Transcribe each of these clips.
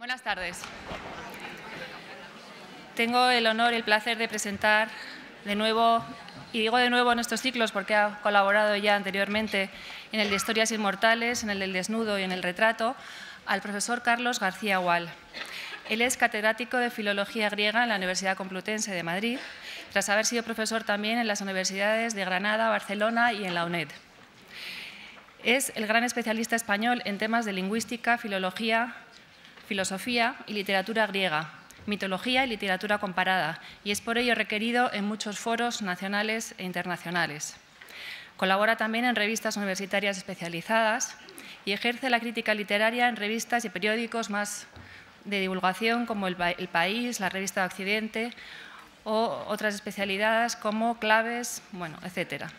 Buenas tardes. Tengo el honor y el placer de presentar de nuevo, y digo de nuevo en estos ciclos porque ha colaborado ya anteriormente en el de Historias Inmortales, en el del Desnudo y en el Retrato, al profesor Carlos García Wall. Él es catedrático de Filología Griega en la Universidad Complutense de Madrid, tras haber sido profesor también en las universidades de Granada, Barcelona y en la UNED. Es el gran especialista español en temas de lingüística, filología, filosofía y literatura griega, mitología y literatura comparada, y es por ello requerido en muchos foros nacionales e internacionales. Colabora también en revistas universitarias especializadas y ejerce la crítica literaria en revistas y periódicos más de divulgación como El, País, la revista de Occidente o otras especialidades como Claves, bueno, etcétera.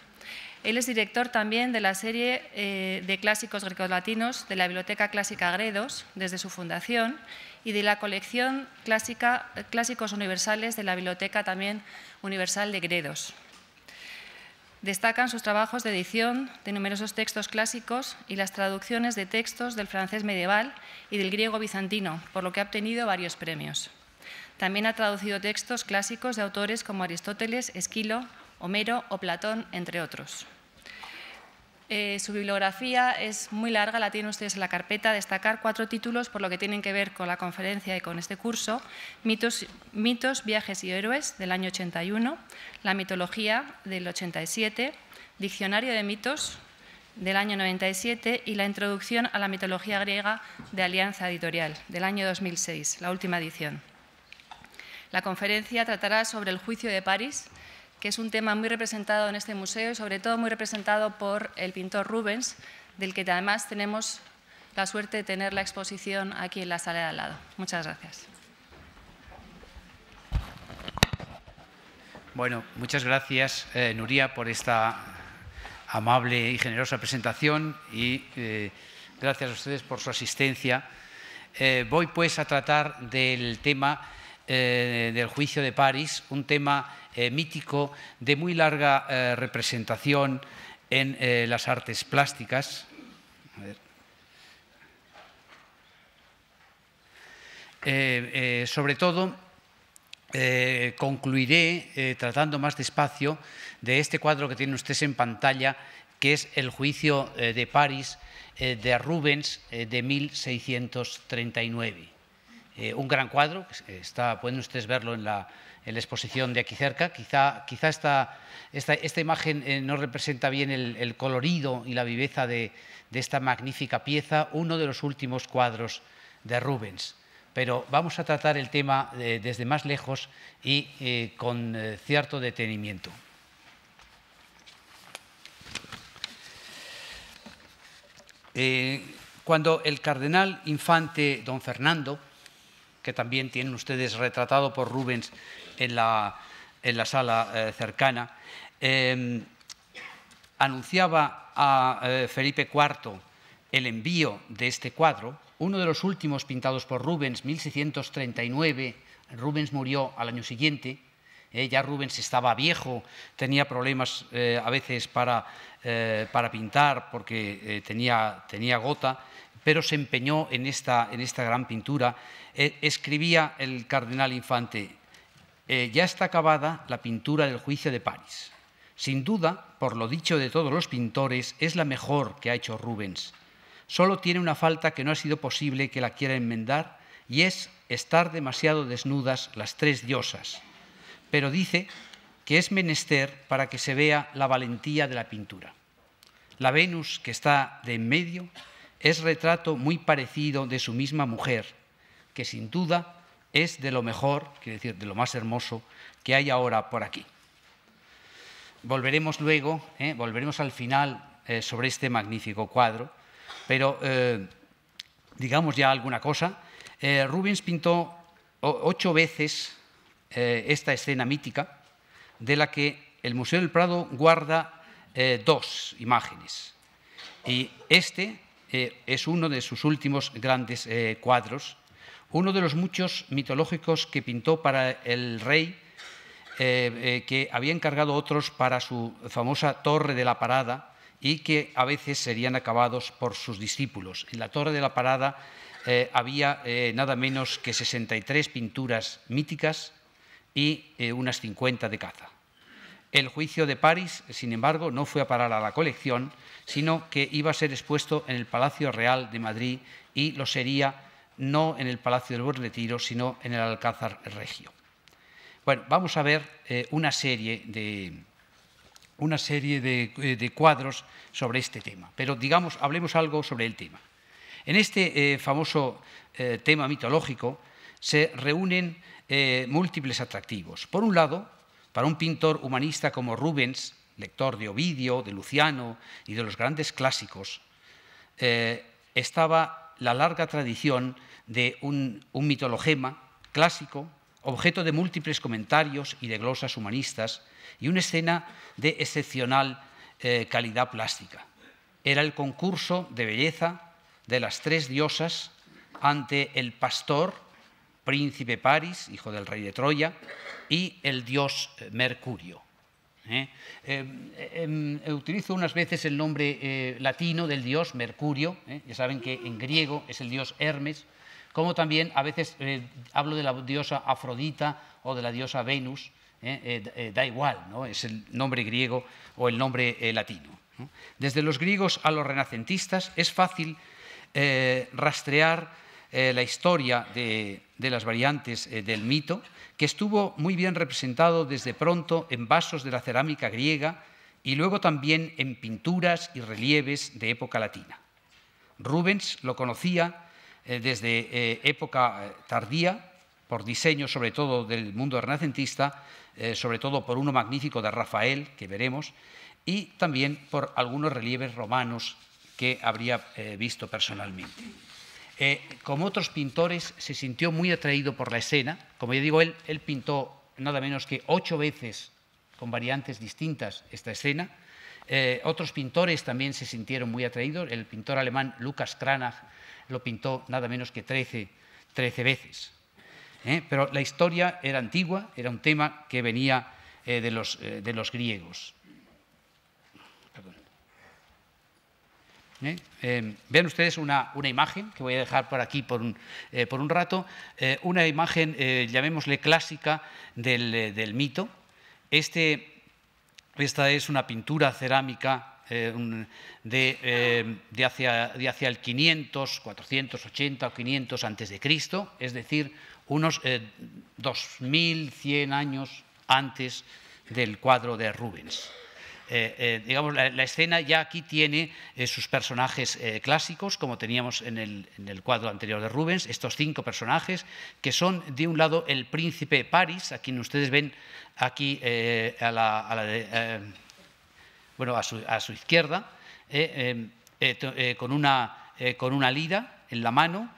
Él es director también de la serie eh, de clásicos latinos de la Biblioteca Clásica Gredos, desde su fundación, y de la colección Clásicos Universales de la Biblioteca también Universal de Gredos. Destacan sus trabajos de edición de numerosos textos clásicos y las traducciones de textos del francés medieval y del griego bizantino, por lo que ha obtenido varios premios. También ha traducido textos clásicos de autores como Aristóteles, Esquilo, Homero o Platón, entre otros. Eh, su bibliografía es muy larga, la tienen ustedes en la carpeta. Destacar cuatro títulos por lo que tienen que ver con la conferencia y con este curso. Mitos, mitos viajes y héroes del año 81, la mitología del 87, diccionario de mitos del año 97 y la introducción a la mitología griega de Alianza Editorial del año 2006, la última edición. La conferencia tratará sobre el juicio de París que es un tema muy representado en este museo y sobre todo muy representado por el pintor Rubens, del que además tenemos la suerte de tener la exposición aquí en la sala de al lado. Muchas gracias. Bueno, muchas gracias, eh, Nuria, por esta amable y generosa presentación y eh, gracias a ustedes por su asistencia. Eh, voy pues a tratar del tema eh, del juicio de París, un tema eh, mítico de muy larga eh, representación en las artes plásticas. sobre todo, concluiré tratando más despacio de este cuadro que tienen ustedes en pantalla, que es el juicio de París de Rubens de 1639. Eh, un gran cuadro, que está, pueden ustedes verlo en la, exposición de aquí cerca. Quizá, esta, imagen eh, no representa bien el, colorido y la viveza de, esta magnífica pieza, uno de los últimos cuadros de Rubens. Pero vamos a tratar el tema eh, desde más lejos y con cierto detenimiento. cuando el cardenal infante don Fernando que también tienen ustedes retratado por Rubens en la, sala eh, cercana, em, anunciaba a eh, Felipe IV el envío de este cuadro, uno de los últimos pintados por Rubens, 1639. Rubens murió al año siguiente. Eh, ya Rubens estaba viejo, tenía problemas a veces para, para pintar porque tenía, tenía gota pero se empeñó en esta, gran pintura. Eh, escribía el cardenal Infante, eh, ya está acabada la pintura del juicio de París. Sin duda, por lo dicho de todos los pintores, es la mejor que ha hecho Rubens. Solo tiene una falta que no ha sido posible que la quiera enmendar y es estar demasiado desnudas las tres diosas. Pero dice que es menester para que se vea la valentía de la pintura. La Venus que está de en medio es retrato muy parecido de su misma mujer, que sin duda es de lo mejor, quiero decir, de lo más hermoso que hay ahora por aquí. Volveremos luego, ¿eh? volveremos al final eh, sobre este magnífico cuadro, pero eh, digamos ya alguna cosa. Rubens pintó ocho veces esta escena mítica, de la que el Museo del Prado guarda dos imágenes. Y este eh, es uno de sus últimos grandes eh, cuadros, uno de los muchos mitológicos que pintó para el rey, eh, que había encargado otros para su famosa Torre de la Parada y que a veces serían acabados por sus discípulos. En la Torre de la Parada había nada menos que 63 pinturas míticas y unas 50 de caza. El juicio de París, sin embargo, no fue a parar a la colección, sino que iba a ser expuesto en el Palacio Real de Madrid y lo sería no en el Palacio del Retiro, sino en el Alcázar Regio. Bueno, vamos a ver eh, una serie, de, una serie eh, de, cuadros sobre este tema, pero digamos, hablemos algo sobre el tema. En este eh, famoso tema mitológico se reúnen múltiples atractivos. Por un lado, para un pintor humanista como Rubens, lector de Ovidio, de Luciano y de los grandes clásicos, eh, estaba la larga tradición de un, mitologema clásico, objeto de múltiples comentarios y de glosas humanistas, y una escena de excepcional eh, calidad plástica. Era el concurso de belleza de las tres diosas ante el pastor, príncipe Paris, hijo del rey de Troya, y el dios eh, Mercurio. ¿eh? Eh, em, utilizo unas veces el nombre latino del dios Mercurio, ya saben que en griego es el dios Hermes, como también a veces hablo de la diosa Afrodita o de la diosa Venus, da igual, ¿no? es el nombre griego o el nombre latino. Desde los griegos a los renacentistas es fácil rastrear eh, la historia de, las variantes eh, del mito, que estuvo muy bien representado desde pronto en vasos de la cerámica griega y luego también en pinturas y relieves de época latina. Rubens lo conocía eh, desde época tardía, por diseño sobre todo del mundo renacentista, sobre todo por uno magnífico de Rafael, que veremos, y también por algunos relieves romanos que habría visto personalmente. Eh, como otros pintores, se sintió muy atraído por la escena. Como ya digo, él, pintó nada menos que ocho veces con variantes distintas esta escena. Eh, otros pintores también se sintieron muy atraídos. El pintor alemán Lucas Cranach lo pintó nada menos que trece veces. Eh, pero la historia era antigua, era un tema que venía de los griegos. ¿eh? Em, vean ustedes una, imagen que voy a dejar por aquí por un, eh, rato, eh, una imagen, llamémosle clásica, del, mito. Este, esta es una pintura cerámica em, de, hacia, de, hacia, el 500, 480 o 500 antes de Cristo, es decir, unos 2100 años antes del cuadro de Rubens. Eh, eh, digamos, la, escena ya aquí tiene eh, sus personajes clásicos, como teníamos en el, cuadro anterior de Rubens, estos cinco personajes, que son, de un lado, el príncipe París, a quien ustedes ven aquí a, la, bueno, a, su, izquierda, con, una, con, una, lira en la mano,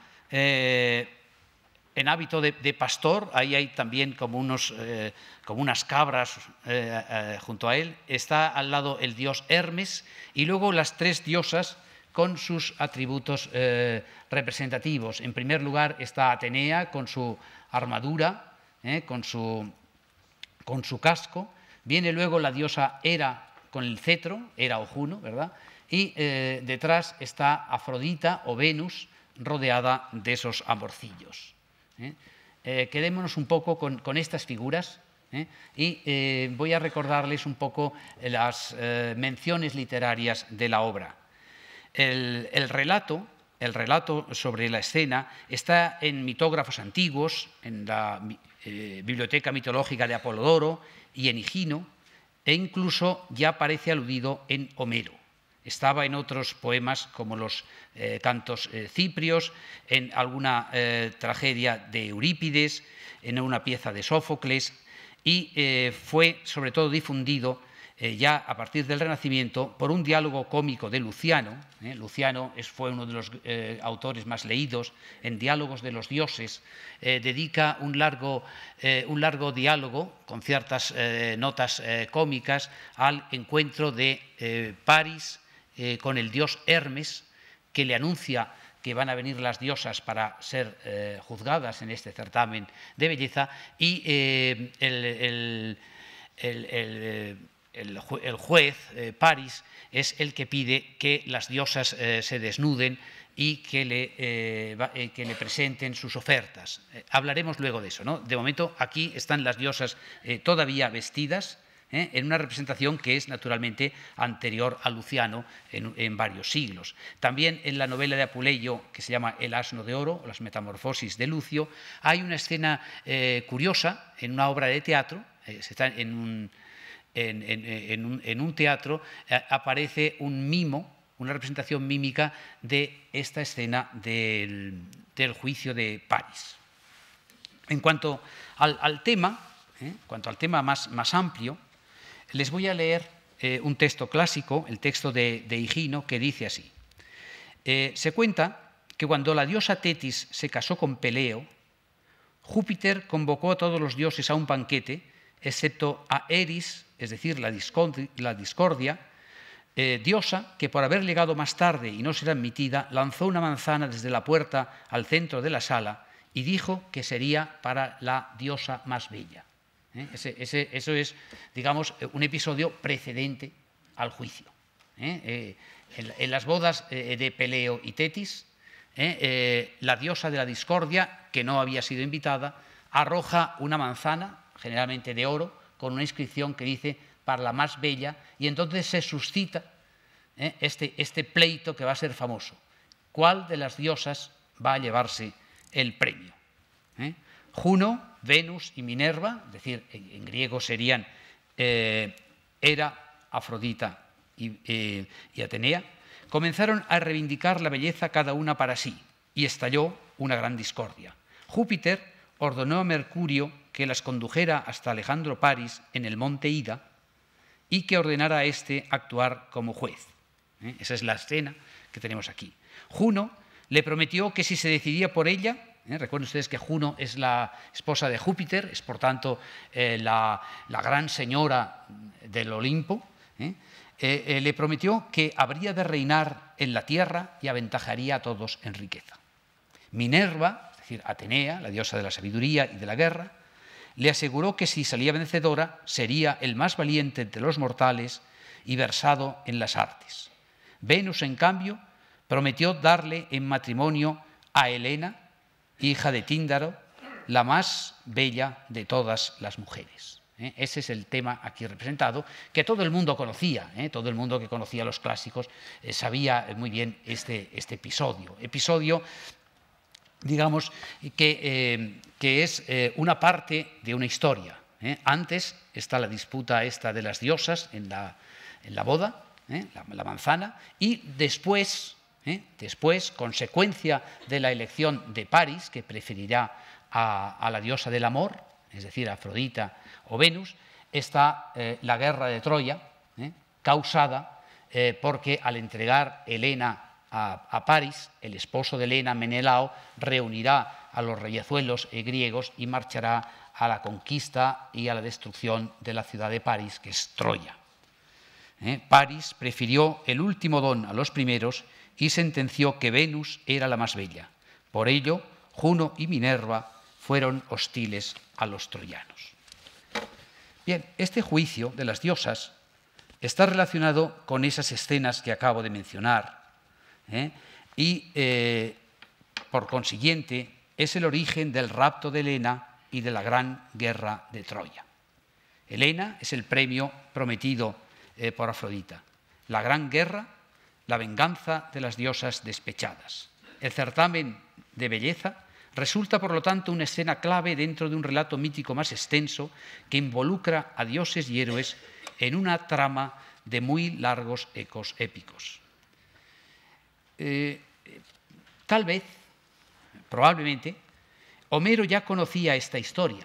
en hábito de, pastor, ahí hay también como, unos, eh, como unas cabras eh, eh, junto a él, está al lado el dios Hermes y luego las tres diosas con sus atributos representativos. En primer lugar está Atenea con su armadura, con su, con, su, casco, viene luego la diosa Hera con el cetro, Hera o Juno, ¿verdad? Y detrás está Afrodita o Venus rodeada de esos amorcillos. ¿eh? Eh, quedémonos un poco con, estas figuras ¿eh? Y voy a recordarles un poco las menciones literarias de la obra. El, relato, el, relato, sobre la escena está en mitógrafos antiguos, en la Biblioteca Mitológica de Apolodoro y en Higino, e incluso ya aparece aludido en Homero. Estaba en otros poemas como los eh, cantos eh, ciprios, en alguna eh, tragedia de Eurípides, en una pieza de Sófocles y fue sobre todo difundido ya a partir del Renacimiento por un diálogo cómico de Luciano. Luciano fue uno de los autores más leídos en Diálogos de los Dioses. dedica un largo, un largo, diálogo con ciertas notas cómicas al encuentro de París eh, con el dios Hermes, que le anuncia que van a venir las diosas para ser eh, juzgadas en este certamen de belleza, y eh, el, juez, París, es el que pide que las diosas se desnuden y que le, que le, presenten sus ofertas. hablaremos luego de eso. ¿no? De momento, aquí están las diosas todavía vestidas, ¿eh? en una representación que es naturalmente anterior a Luciano en, varios siglos. También en la novela de Apuleyo, que se llama El asno de oro, las metamorfosis de Lucio, hay una escena eh, curiosa en una obra de teatro, eh, está en un, teatro, aparece un mimo, una representación mímica de esta escena del, juicio de París. En cuanto al, tema, cuanto al tema más amplio, les voy a leer eh, un texto clásico, el texto de, Higino, que dice así. Eh, se cuenta que cuando la diosa Tetis se casó con Peleo, Júpiter convocó a todos los dioses a un banquete, excepto a Eris, es decir, la discordia, eh, diosa que por haber llegado más tarde y no ser admitida, lanzó una manzana desde la puerta al centro de la sala y dijo que sería para la diosa más bella. ¿eh? eso es, digamos, eh, un episodio precedente al juicio. ¿eh? En, las bodas de Peleo y Tetis, la diosa de la discordia, que no había sido invitada, arroja una manzana, generalmente de oro, con una inscripción que dice para la más bella, y entonces se suscita este, este pleito que va a ser famoso. ¿Cuál de las diosas va a llevarse el premio? Juno Venus y Minerva, es decir, en, griego serían era eh, Hera, Afrodita eh, y, Atenea, comenzaron a reivindicar la belleza cada una para sí y estalló una gran discordia. Júpiter ordenó a Mercurio que las condujera hasta Alejandro Paris en el monte Ida y que ordenara a éste actuar como juez. ¿eh? Esa es la escena que tenemos aquí. Juno le prometió que si se decidía por ella, ¿eh? Recuerden ustedes que Juno es la esposa de Júpiter, es por tanto eh, la, gran señora del Olimpo. ¿eh? le prometió que habría de reinar en la tierra y aventajaría a todos en riqueza. Minerva, es decir, Atenea, la diosa de la sabiduría y de la guerra, le aseguró que si salía vencedora sería el más valiente de los mortales y versado en las artes. Venus, en cambio, prometió darle en matrimonio a Helena, hija de Tíndaro, la más bella de todas las mujeres. ¿eh? Ese es el tema aquí representado, que todo el mundo conocía, ¿eh? todo el mundo que conocía los clásicos eh, sabía muy bien este, este, episodio. Episodio, digamos, que, que es una parte de una historia. Antes está la disputa esta de las diosas en la, en la boda, la manzana, y después ¿eh? Después, consecuencia de la elección de París, que preferirá a, la diosa del amor, es decir, Afrodita o Venus, está eh, la guerra de Troya, ¿eh? causada porque al entregar Helena a, París, el esposo de Helena, Menelao, reunirá a los reyezuelos griegos y marchará a la conquista y a la destrucción de la ciudad de París, que es Troya. París prefirió el último don a los primeros y sentenció que Venus era la más bella. Por ello, Juno y Minerva fueron hostiles a los troyanos. Bien, este juicio de las diosas está relacionado con esas escenas que acabo de mencionar ¿eh? y, eh, por consiguiente, es el origen del rapto de Helena y de la gran guerra de Troya. Helena es el premio prometido eh, por Afrodita. La gran guerra la venganza de las diosas despechadas. El certamen de belleza resulta, por lo tanto, una escena clave dentro de un relato mítico más extenso que involucra a dioses y héroes en una trama de muy largos ecos épicos. Eh, tal vez, probablemente, Homero ya conocía esta historia,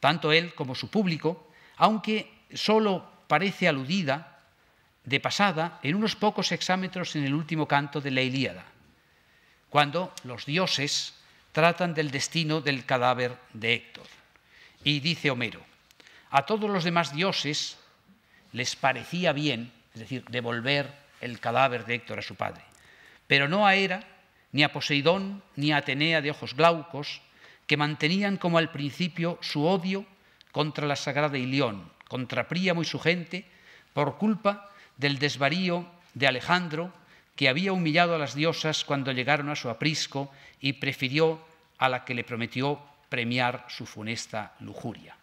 tanto él como su público, aunque solo parece aludida de pasada en unos pocos exámetros en el último canto de la Ilíada, cuando los dioses tratan del destino del cadáver de Héctor. Y dice Homero, a todos los demás dioses les parecía bien, es decir, devolver el cadáver de Héctor a su padre, pero no a Hera, ni a Poseidón, ni a Atenea de ojos glaucos, que mantenían como al principio su odio contra la sagrada Ilión, contra Príamo y su gente, por culpa del desvarío de Alejandro, que había humillado a las diosas cuando llegaron a su aprisco y prefirió a la que le prometió premiar su funesta lujuria.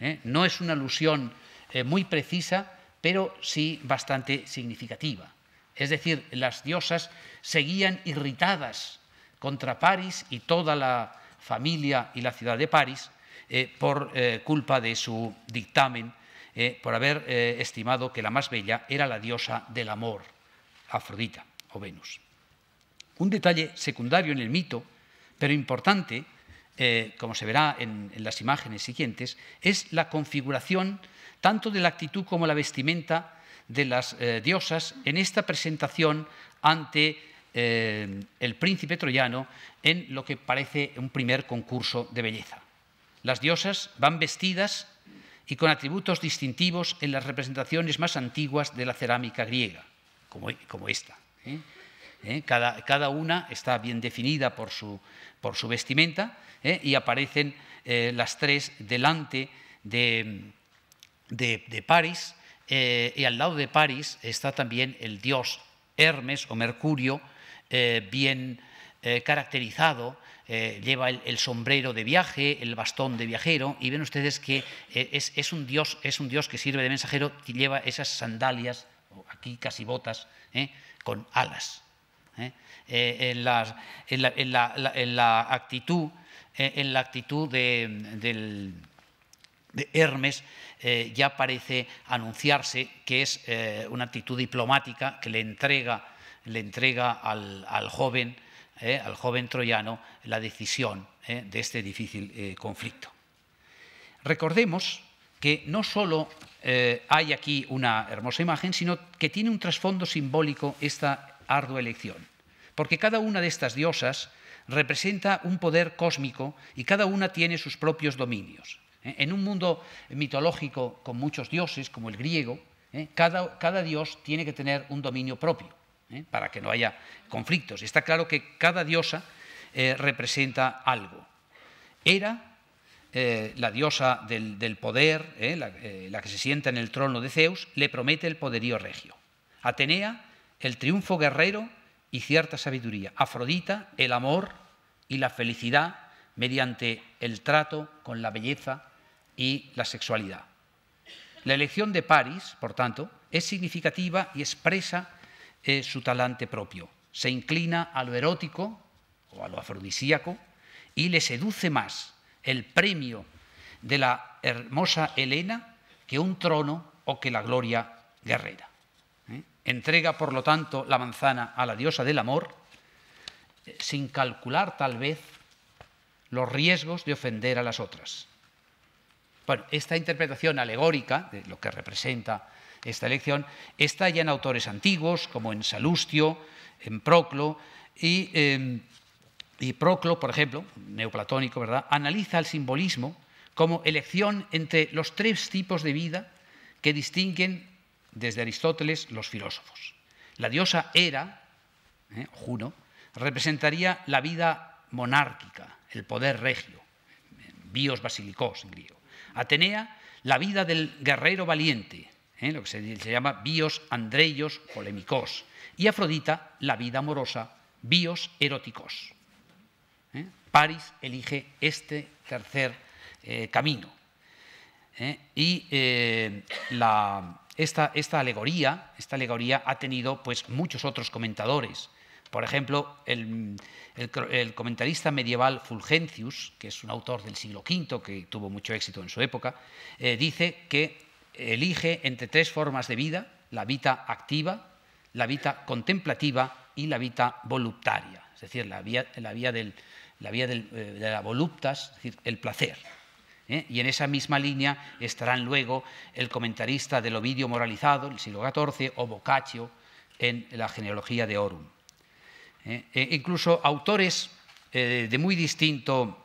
¿Eh? No es una alusión eh, muy precisa, pero sí bastante significativa. Es decir, las diosas seguían irritadas contra París y toda la familia y la ciudad de París eh, por culpa de su dictamen eh, por haber eh, estimado que la más bella era la diosa del amor, Afrodita o Venus. Un detalle secundario en el mito, pero importante, eh, como se verá en, las imágenes siguientes, es la configuración tanto de la actitud como la vestimenta de las diosas en esta presentación ante el príncipe troyano en lo que parece un primer concurso de belleza. Las diosas van vestidas y con atributos distintivos en las representaciones más antiguas de la cerámica griega, como, como esta. ¿eh? ¿Eh? Cada, una está bien definida por su, por su vestimenta ¿eh? y aparecen las tres delante de, de París y al lado de París está también el dios Hermes o Mercurio, bien eh, caracterizado, eh, lleva el, sombrero de viaje, el bastón de viajero, y ven ustedes que eh, es, un dios, es un dios que sirve de mensajero y lleva esas sandalias, aquí casi botas, con alas. En la, actitud, en de, del, Hermes ya parece anunciarse que es una actitud diplomática que le entrega, le entrega al, al joven eh, al joven troyano la decisión eh, de este difícil eh, conflicto. Recordemos que no solo hay aquí una hermosa imagen, sino que tiene un trasfondo simbólico esta ardua elección, porque cada una de estas diosas representa un poder cósmico y cada una tiene sus propios dominios. En un mundo mitológico con muchos dioses, como el griego, cada dios tiene que tener un dominio propio. ¿eh? para que no haya conflictos. está claro que cada diosa eh, representa algo. Era eh, la diosa del, poder, la, la que se sienta en el trono de Zeus, le promete el poderío regio. Atenea, el triunfo guerrero y cierta sabiduría. Afrodita, el amor y la felicidad mediante el trato con la belleza y la sexualidad. La elección de París, por tanto, es significativa y expresa es su talante propio. Se inclina a lo erótico o a lo afrodisíaco y le seduce más el premio de la hermosa Helena que un trono o que la gloria guerrera. ¿eh? Entrega, por lo tanto, la manzana a la diosa del amor, eh, sin calcular tal vez los riesgos de ofender a las otras. Bueno, esta interpretación alegórica de lo que representa esta elección, está ya en autores antiguos, como en Salustio, en Proclo, em, y, Proclo, por ejemplo, neoplatónico, ¿verdad?, analiza el simbolismo como elección entre los tres tipos de vida que distinguen desde Aristóteles los filósofos. La diosa Hera, ¿eh? Juno, representaría la vida monárquica, el poder regio, bios basilicos en griego. Atenea, la vida del guerrero valiente, ¿eh? lo que se, llama bios andreios polémicos, y Afrodita, la vida amorosa, bios eróticos. ¿Eh? París elige este tercer eh, camino. Y esta, esta, alegoría, esta alegoría ha tenido pues, muchos otros comentadores. Por ejemplo, el, comentarista medieval Fulgentius, que es un autor del siglo V que tuvo mucho éxito en su época, dice que elige entre tres formas de vida, la vida activa, la vida contemplativa y la vida voluptaria, es decir, la vía, eh, de la voluptas, es decir, el placer. ¿eh? Y en esa misma línea estarán luego el comentarista del Ovidio moralizado, el siglo XIV, o Boccaccio, en la genealogía de Orum. ¿eh? E incluso autores de muy distinto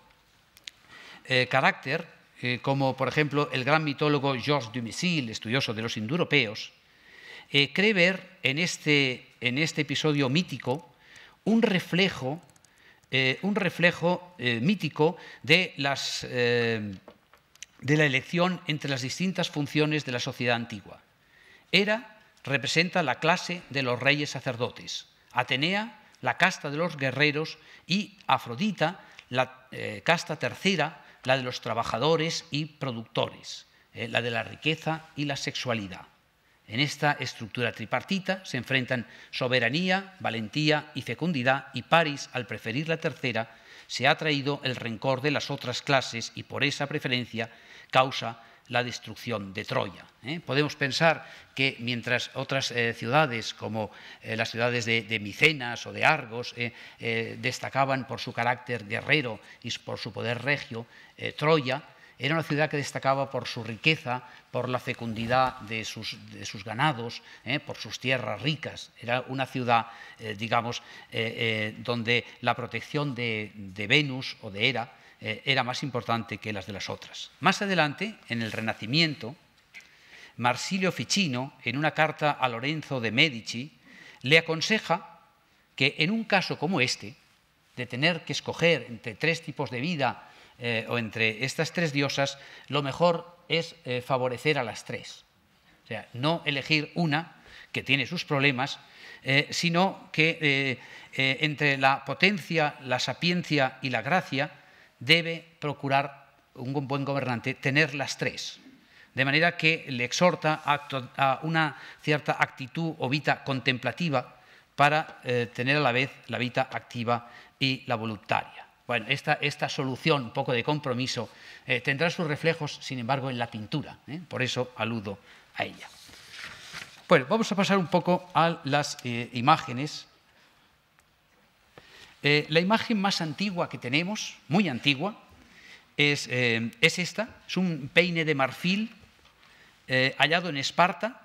carácter, eh, como por ejemplo el gran mitólogo Georges Dumézil, estudioso de los indoeuropeos, eh, cree ver este, en este, episodio mítico un reflejo, eh, un reflejo mítico de, las, de la elección entre las distintas funciones de la sociedad antigua. Hera representa la clase de los reyes sacerdotes, Atenea la casta de los guerreros y Afrodita la casta tercera la de los trabajadores y productores, ¿eh? la de la riqueza y la sexualidad. En esta estructura tripartita se enfrentan soberanía, valentía y fecundidad y París, al preferir la tercera, se ha traído el rencor de las otras clases y por esa preferencia causa la destrucción de Troya. ¿eh? Podemos pensar que mientras otras eh, ciudades, como eh, las ciudades de, Micenas o de Argos, destacaban por su carácter guerrero y por su poder regio, Troya era una ciudad que destacaba por su riqueza, por la fecundidad de sus, ganados, por sus tierras ricas. Era una ciudad, digamos, donde la protección de, de Venus o de Hera eh, era más importante que las de las otras. Más adelante, en el Renacimiento, Marsilio Ficino, en una carta a Lorenzo de Medici, le aconseja que en un caso como este, de tener que escoger entre tres tipos de vida eh, o entre estas tres diosas, lo mejor es eh, favorecer a las tres. O sea, no elegir una que tiene sus problemas, sino que entre la potencia, la sapiencia y la gracia debe procurar un buen gobernante tener las tres. De manera que le exhorta a una cierta actitud o vida contemplativa para eh, tener a la vez la vida activa y la voluntaria. Bueno, esta, esta solución, un poco de compromiso, eh, tendrá sus reflejos, sin embargo, en la pintura. ¿eh? Por eso aludo a ella. Bueno, vamos a pasar un poco a las imágenes eh, la imagen más antigua que tenemos, muy antigua, es, eh, esta, es un peine de marfil eh, hallado en Esparta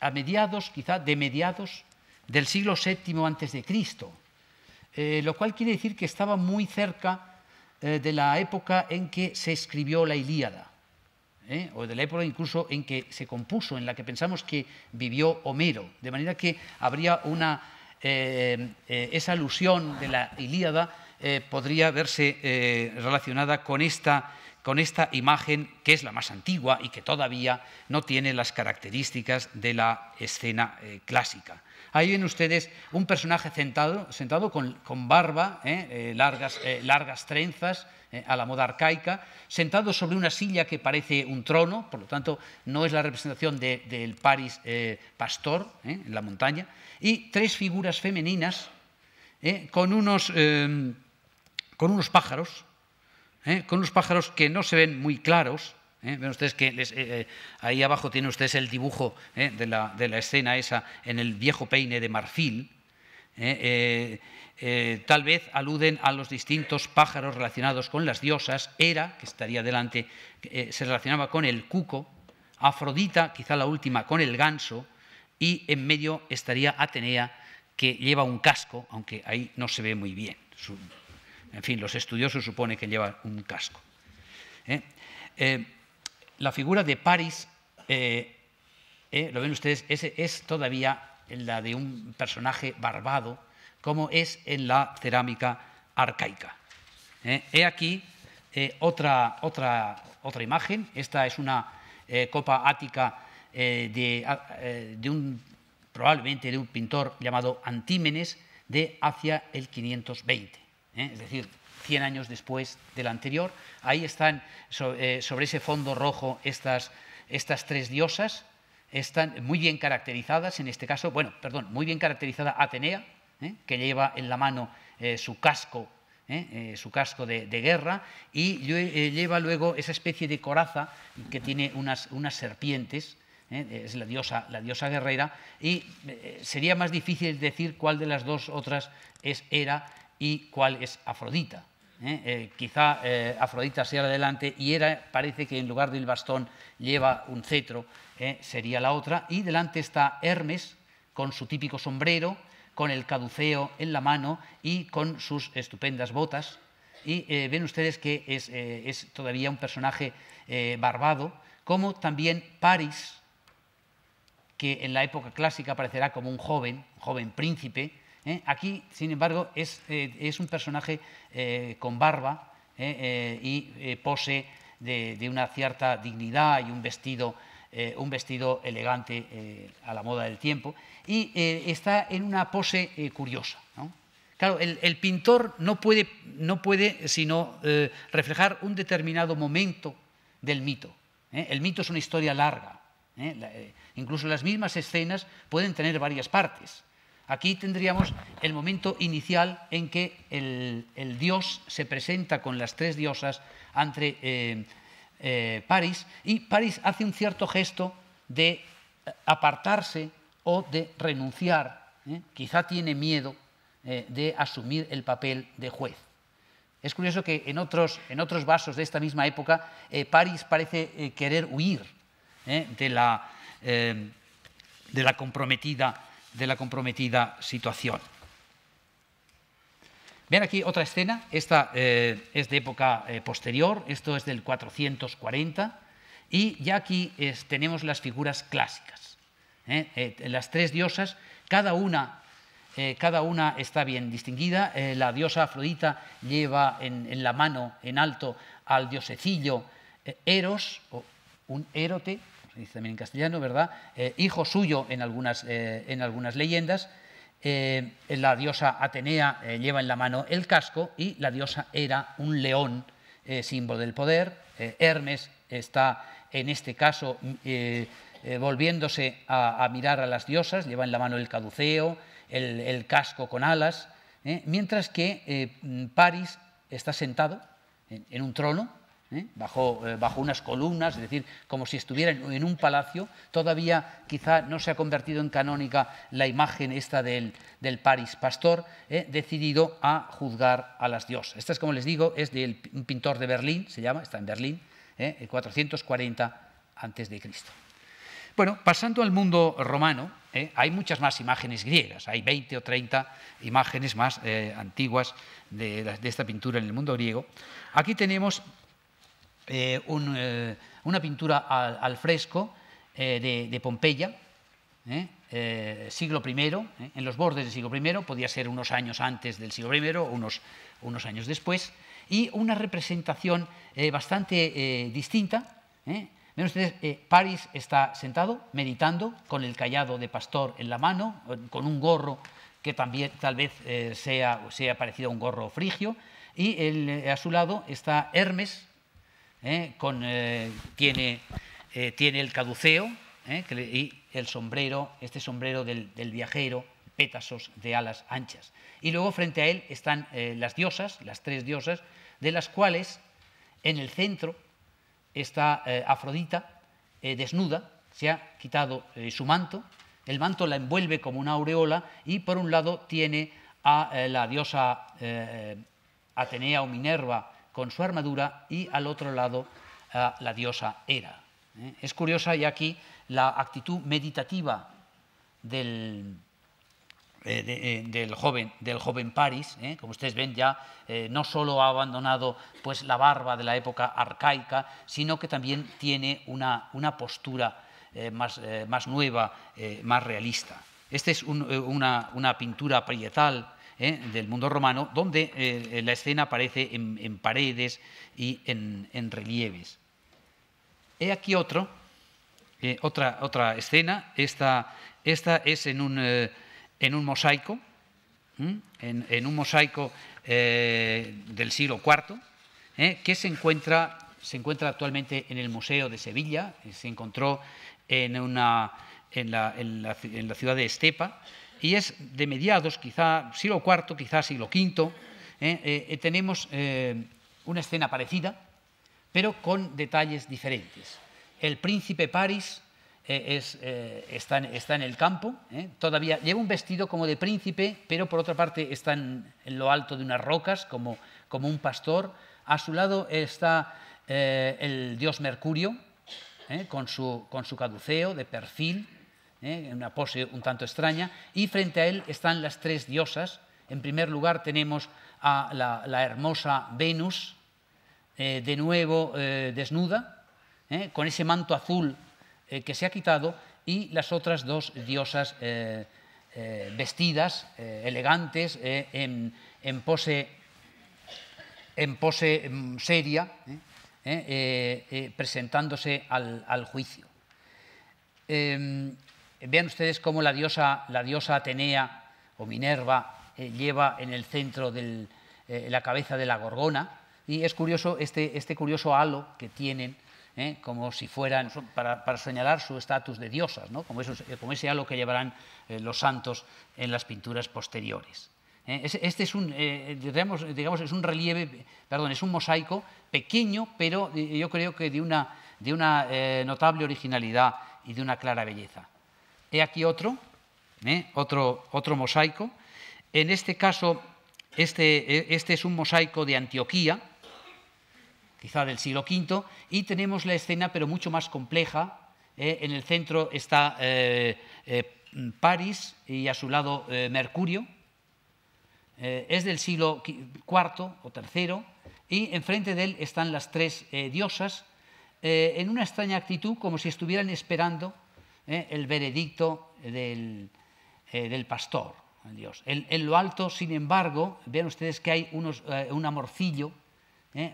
a mediados, quizá de mediados del siglo VII antes de Cristo, lo cual quiere decir que estaba muy cerca de la época en que se escribió la Ilíada. ¿eh? o de la época incluso en que se compuso, en la que pensamos que vivió Homero. De manera que habría una, eh, eh, esa alusión de la Ilíada podría verse relacionada con esta imagen que es la más antigua y que todavía no tiene las características de la escena clásica. Ahí ven ustedes un personaje sentado, sentado con, barba, ¿eh? Eh, largas, eh, largas, trenzas, a la moda arcaica, sentado sobre una silla que parece un trono, por lo tanto no es la representación del Paris pastor en la montaña, y tres figuras femeninas con unos, em, con, unos, pájaros, con unos pájaros que no se ven muy claros, ¿eh? Ven ustedes que eh, eh, ahí abajo tiene ustedes el dibujo de, la, escena esa en el viejo peine de marfil. tal vez aluden a los distintos pájaros relacionados con las diosas. Hera, que estaría delante, se relacionaba con el cuco. Afrodita, quizá la última, con el ganso. Y en medio estaría Atenea, que lleva un casco, aunque ahí no se ve muy bien. en fin, los estudiosos suponen que lleva un casco la figura de París, eh, eh, lo ven ustedes, es, es todavía la de un personaje barbado, como es en la cerámica arcaica. Eh, he aquí otra, otra, otra imagen. Esta es una copa ática de, de un, probablemente de un pintor llamado Antímenes de hacia el 520. Es decir, 100 años después del anterior. Ahí están eh, sobre ese fondo rojo estas, estas tres diosas, están muy bien caracterizadas, en este caso, bueno, perdón, muy bien caracterizada Atenea, ¿eh? que lleva en la mano eh, su casco su casco de, guerra, y lleva luego esa especie de coraza que tiene unas, unas serpientes, es la diosa, la diosa guerrera, y sería más difícil decir cuál de las dos otras es Hera y cuál es Afrodita. ¿eh? Eh, quizá eh, Afrodita sea la delante y era, parece que en lugar del bastón lleva un cetro, sería la otra. Y delante está Hermes con su típico sombrero, con el caduceo en la mano y con sus estupendas botas. Y ven ustedes que es, todavía un personaje barbado, como también París, que en la época clásica aparecerá como un joven, un joven príncipe, ¿eh? Aquí, sin embargo, es, eh, un personaje eh, con barba y pose de, una cierta dignidad y un vestido, elegante a la moda del tiempo. Y está en una pose curiosa. Claro, el, pintor no puede, sino reflejar un determinado momento del mito. El mito es una historia larga. incluso las mismas escenas pueden tener varias partes. Aquí tendríamos el momento inicial en que el, dios se presenta con las tres diosas ante eh, eh, París y París hace un cierto gesto de apartarse o de renunciar. ¿eh? Quizá tiene miedo de asumir el papel de juez. Es curioso que en otros, vasos de esta misma época París parece querer huir de la, de la comprometida de la comprometida situación. Vean aquí otra escena, esta eh, es de época eh, posterior, esto es del 440, y ya aquí tenemos las figuras clásicas. ¿eh? las tres diosas, cada una, cada una está bien distinguida, la diosa Afrodita lleva en, la mano, en alto, al diosecillo Eros, o un Érote, dice también en castellano, ¿verdad? Eh, hijo suyo en algunas, eh, en algunas leyendas. Eh, la diosa Atenea lleva en la mano el casco y la diosa era un león, símbolo del poder. Hermes está, en este caso, mm, volviéndose a, mirar a las diosas, lleva en la mano el caduceo, el, casco con alas, mientras que mm, París está sentado en un trono, ¿eh? bajo, eh, bajo, unas columnas, es decir, como si estuviera en, un palacio. Todavía quizá no se ha convertido en canónica la imagen esta del, del Paris Pastor, ¿eh? decidido a juzgar a las diosas. Esta es, como les digo, es de un pintor de Berlín, se llama, está en Berlín, en 440 a.C. Bueno, pasando al mundo romano, hay muchas más imágenes griegas, hay 20 o 30 imágenes más antiguas de, de, esta pintura en el mundo griego. Aquí tenemos eh, eh, una pintura al, fresco eh, de, Pompeya, siglo I, en los bordes del siglo I, podía ser unos años antes del siglo I o unos, años después, y una representación bastante distinta. ven ustedes, París está sentado, meditando, con el callado de pastor en la mano, con un gorro que también tal vez sea, parecido a un gorro frigio, y a su lado está Hermes, ¿eh? con, eh, eh, tiene, el caduceo y el sombrero, este sombrero del, del, viajero, pétasos de alas anchas. Y luego frente a él están las diosas, las tres diosas, de las cuales en el centro está Afrodita desnuda, se ha quitado su manto, el manto la envuelve como una aureola y por un lado tiene a la diosa Atenea o Minerva, con su armadura y al otro lado la diosa Hera. ¿Eh? Es curiosa y aquí la actitud meditativa del, eh, eh, del joven, del joven como ustedes ven ya, no solo ha abandonado pues, la barba de la época arcaica, sino que también tiene una, postura más, nueva, más realista. Esta es una, pintura prietal, ¿eh? del mundo romano, donde eh, eh, la escena aparece en, paredes y en, relieves. He aquí otro, otra, otra escena, esta, es en un, mosaico, en, un mosaico del siglo IV, que se encuentra, actualmente en el Museo de Sevilla, se encontró en, la, la ciudad de Estepa, y es de mediados, quizá siglo IV, quizá siglo V, ¿eh? Eh, eh, tenemos una escena parecida, pero con detalles diferentes. El príncipe Paris está, en, el campo, todavía lleva un vestido como de príncipe, pero por otra parte está en, lo alto de unas rocas, como, un pastor. A su lado está el dios Mercurio, con su caduceo de perfil, ¿eh? en una pose un tanto extraña, y frente a él están las tres diosas. En primer lugar tenemos a la, hermosa Venus, eh, de nuevo eh, desnuda, con ese manto azul que se ha quitado, y las otras dos diosas vestidas, elegantes, en, pose, en pose mm, seria, presentándose al, juicio. Em, Vean ustedes cómo la diosa, Atenea o Minerva eh, lleva en el centro de eh, la cabeza de la gorgona. Y es curioso este, este curioso halo que tienen, eh, como si fueran para, señalar su estatus de diosas, como, ese halo que llevarán los santos en las pinturas posteriores. Este es un, relieve, perdón, es un mosaico pequeño, pero yo creo que de una notable originalidad y de una clara belleza. He aquí otro, ¿eh? otro, otro mosaico. En este caso, este, e, este es un mosaico de Antioquía, quizá del siglo V, y tenemos la escena, pero mucho más compleja. ¿eh? en el centro está eh, París y a su lado Mercurio. es del siglo IV o III, y enfrente de él están las tres diosas en una extraña actitud, como si estuvieran esperando ¿eh? el veredicto del, eh, pastor, ¿eh? Dios. En, lo alto, sin embargo, vean ustedes que hay un amorcillo,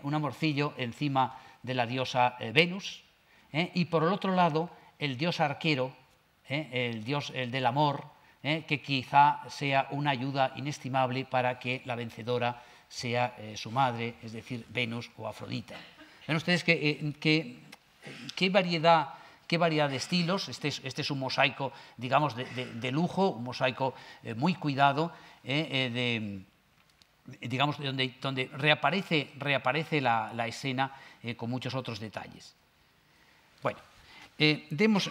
un amorcillo encima de la diosa Venus, y por el otro lado, el dios arquero, el dios del amor, que quizá sea una ayuda inestimable para que la vencedora sea su madre, es decir, Venus o Afrodita. Ven ustedes qué que, variedad qué variedad de estilos. Este es, este un mosaico, digamos, de, lujo, un mosaico eh, muy cuidado, eh, eh, digamos, donde, donde reaparece, reaparece la, escena con muchos otros detalles. Bueno, demos,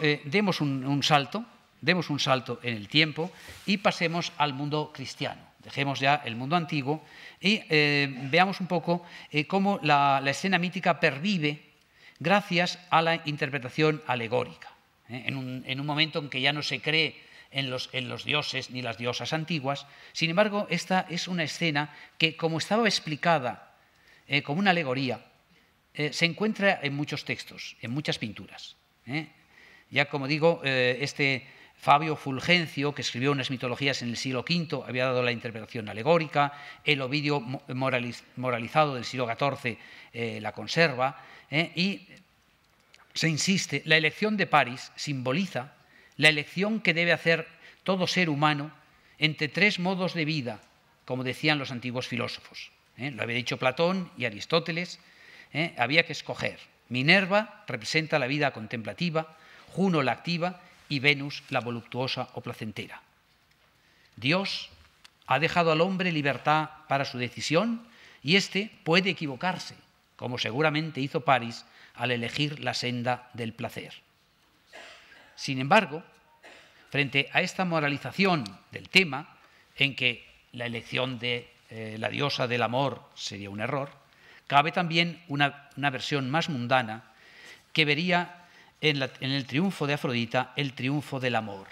un, salto, demos un salto en el tiempo y pasemos al mundo cristiano dejemos ya el mundo antiguo y veamos un poco cómo la, escena mítica pervive gracias a la interpretación alegórica. ¿eh? En, un, momento en que ya no se cree en los, dioses ni las diosas antiguas, sin embargo, esta es una escena que, como estaba explicada eh, como una alegoría, eh, se encuentra en muchos textos, en muchas pinturas. Ya como digo, este Fabio Fulgencio, que escribió unas mitologías en el siglo V, había dado la interpretación alegórica, el Ovidio moralizado del siglo XIV eh, la conserva, eh, y se insiste, la elección de París simboliza la elección que debe hacer todo ser humano entre tres modos de vida, como decían los antiguos filósofos. Eh. lo había dicho Platón y Aristóteles, había que escoger. Minerva representa la vida contemplativa, Juno la activa y Venus la voluptuosa o placentera. Dios ha dejado al hombre libertad para su decisión y éste puede equivocarse, como seguramente hizo París al elegir la senda del placer. Sin embargo, frente a esta moralización del tema, en que la elección de eh, la diosa del amor sería un error, cabe también una versión más mundana que vería en, el triunfo de Afrodita el triunfo del amor.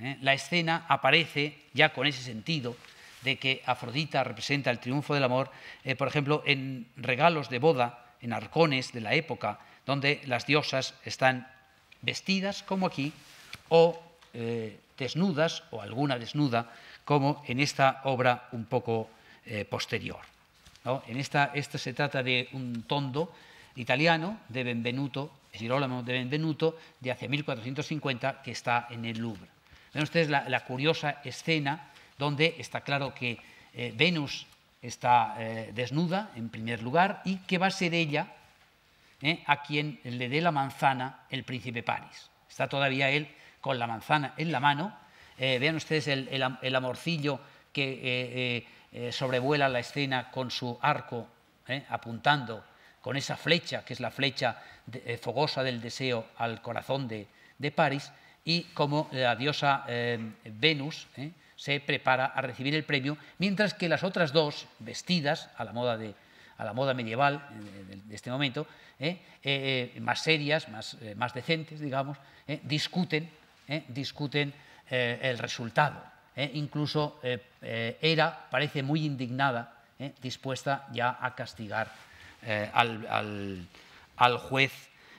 ¿eh? La escena aparece ya con ese sentido de que Afrodita representa el triunfo del amor, eh, por ejemplo, en regalos de boda, en arcones de la época, donde las diosas están vestidas como aquí, o eh, desnudas, o alguna desnuda, como en esta obra un poco posterior. En esta, esto se trata de un tondo italiano de Benvenuto, Girolamo de Benvenuto, de hacia 1450, que está en el Louvre. Vean ustedes la, curiosa escena donde está claro que eh, Venus está eh, desnuda, en primer lugar, y que va a ser ella eh, a quien le dé la manzana el príncipe París. Está todavía él con la manzana en la mano. vean ustedes el amorcillo que sobrevuela la escena con su arco apuntando con esa flecha, que es la flecha eh, fogosa del deseo al corazón de, París, y como la diosa eh, Venus eh, se prepara a recibir el premio, mientras que las otras dos, vestidas a la moda, a la moda medieval de, este momento, más serias, más, más decentes, digamos, discuten, discuten el resultado. incluso Hera parece muy indignada, dispuesta ya a castigar eh, al, juez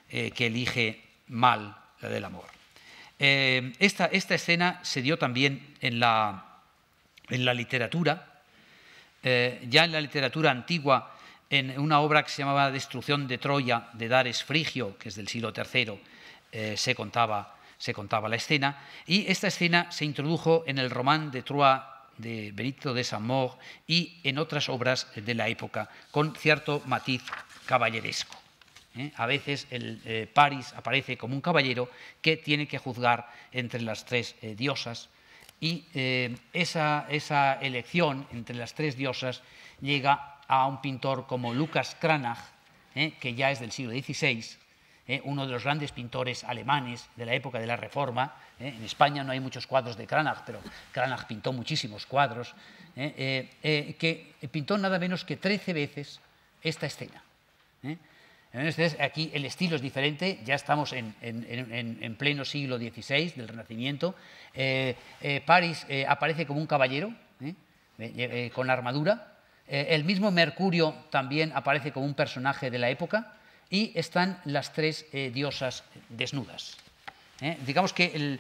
eh, que elige mal la del amor. Eh, esta, esta, escena se dio también en la, en la literatura, ya en la literatura antigua, en una obra que se llamaba Destrucción de Troya de Dares Frigio, que es del siglo III, se contaba se contaba la escena, y esta escena se introdujo en el román de Troya, de Benito de saint y en otras obras de la época, con cierto matiz caballeresco. ¿eh? A veces el eh, París aparece como un caballero que tiene que juzgar entre las tres eh, diosas y esa, esa, elección entre las tres diosas llega a un pintor como Lucas Cranach, que ya es del siglo XVI, ¿eh? uno de los grandes pintores alemanes de la época de la Reforma. ¿eh? en España no hay muchos cuadros de Cranach, pero Cranach pintó muchísimos cuadros, ¿eh? que pintó nada menos que 13 veces esta escena. Entonces, aquí el estilo es diferente, ya estamos en, pleno siglo XVI del Renacimiento. París aparece como un caballero, con armadura. el mismo Mercurio también aparece como un personaje de la época y están las tres eh, diosas desnudas. Eh, digamos que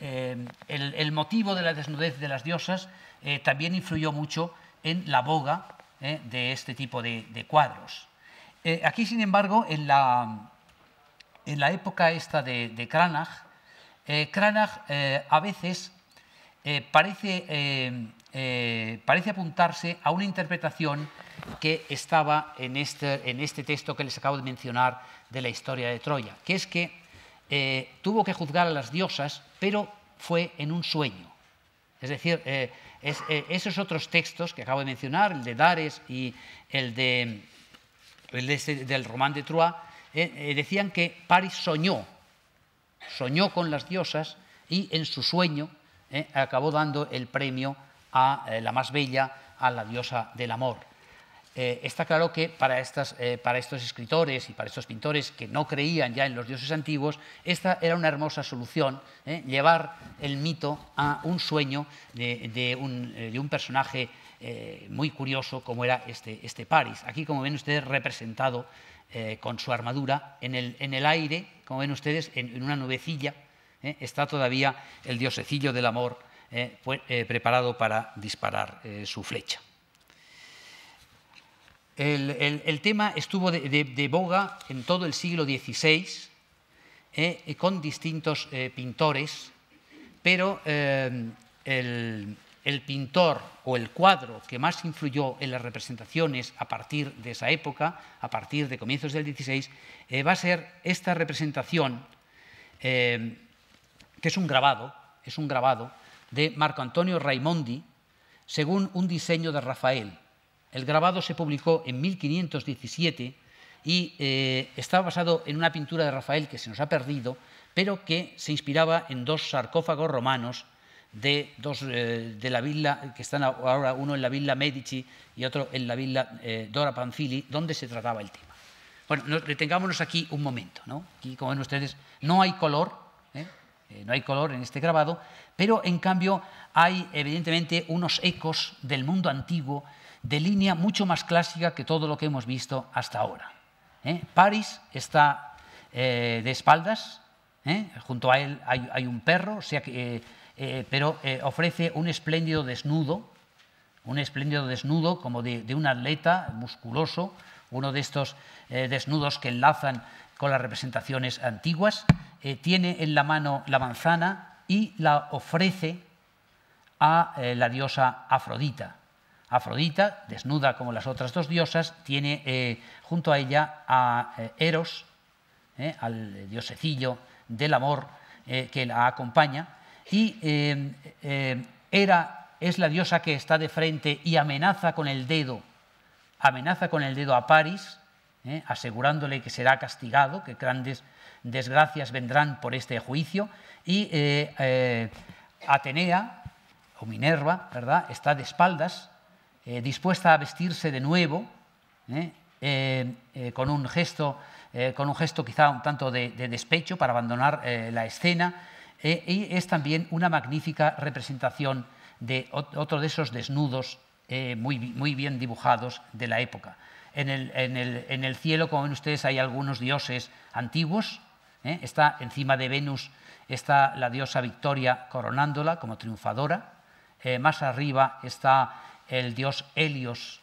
eh, el, motivo de la desnudez de las diosas también influyó mucho en la boga de este tipo de, cuadros. aquí, sin embargo, en la, época esta de, Cranach, Cranach a veces parece apuntarse a una interpretación que estaba en este, en este texto que les acabo de mencionar de la historia de Troya, que es que eh, tuvo que juzgar a las diosas, pero fue en un sueño. Es decir, eh, eh, esos otros textos que acabo de mencionar, el de Dares y el, de, el este, del Román de Troyes, decían que Paris soñó, soñó con las diosas y en su sueño acabó dando el premio a la más bella, a la diosa del amor. Eh, está claro que eh, para, estos escritores y para estos pintores que no creían ya en los dioses antiguos, esta era una hermosa solución, eh, llevar el mito a un sueño de, un, personaje muy curioso como era este, este, París. Aquí, como ven ustedes, representado con su armadura en el, aire, como ven ustedes, en, una nubecilla, está todavía el diosecillo del amor pues, preparado para disparar su flecha. El, tema estuvo de, boga en todo el siglo XVI eh, con distintos eh, pintores, pero eh, el, pintor o el cuadro que más influyó en las representaciones a partir de esa época, a partir de comienzos del XVI, va a ser esta representación, que es un grabado, es un grabado de Marco Antonio Raimondi, según un diseño de Rafael. El grabado se publicó en 1517 y eh, estaba basado en una pintura de Rafael que se nos ha perdido, pero que se inspiraba en dos sarcófagos romanos de, dos, eh, de la villa, que están ahora uno en la villa Medici y otro en la villa eh, Dora Panfili, donde se trataba el tema. Bueno, retengámonos aquí un momento. Aquí, como ven ustedes, no hay color, no hay color en este grabado, pero en cambio hay evidentemente unos ecos del mundo antiguo de línea mucho más clásica que todo lo que hemos visto hasta ahora. ¿eh? París está eh, de espaldas, ¿eh? junto a él hay, un perro, pero ofrece un espléndido desnudo, un espléndido desnudo como de un atleta musculoso, uno de estos desnudos que enlazan con las representaciones antiguas, tiene en la mano la manzana y la ofrece a la diosa Afrodita. Afrodita, desnuda como las otras dos diosas, tiene eh, junto a ella a eh, Eros, eh, al diosecillo del amor que la acompaña, y Hera es la diosa que está de frente y amenaza con el dedo, amenaza con el dedo a París, asegurándole que será castigado, que grandes desgracias vendrán por este juicio, y Atenea, o Minerva, ¿verdad? está de espaldas eh, dispuesta a vestirse de nuevo, ¿eh? Eh, con, un gesto, con un gesto quizá un tanto de, despecho para abandonar la escena, y es también una magnífica representación de otro de esos desnudos muy, muy bien dibujados de la época. En el, en, el, cielo, como ven ustedes, hay algunos dioses antiguos. Está encima de Venus, está la diosa Victoria coronándola como triunfadora. más arriba está el dios Helios,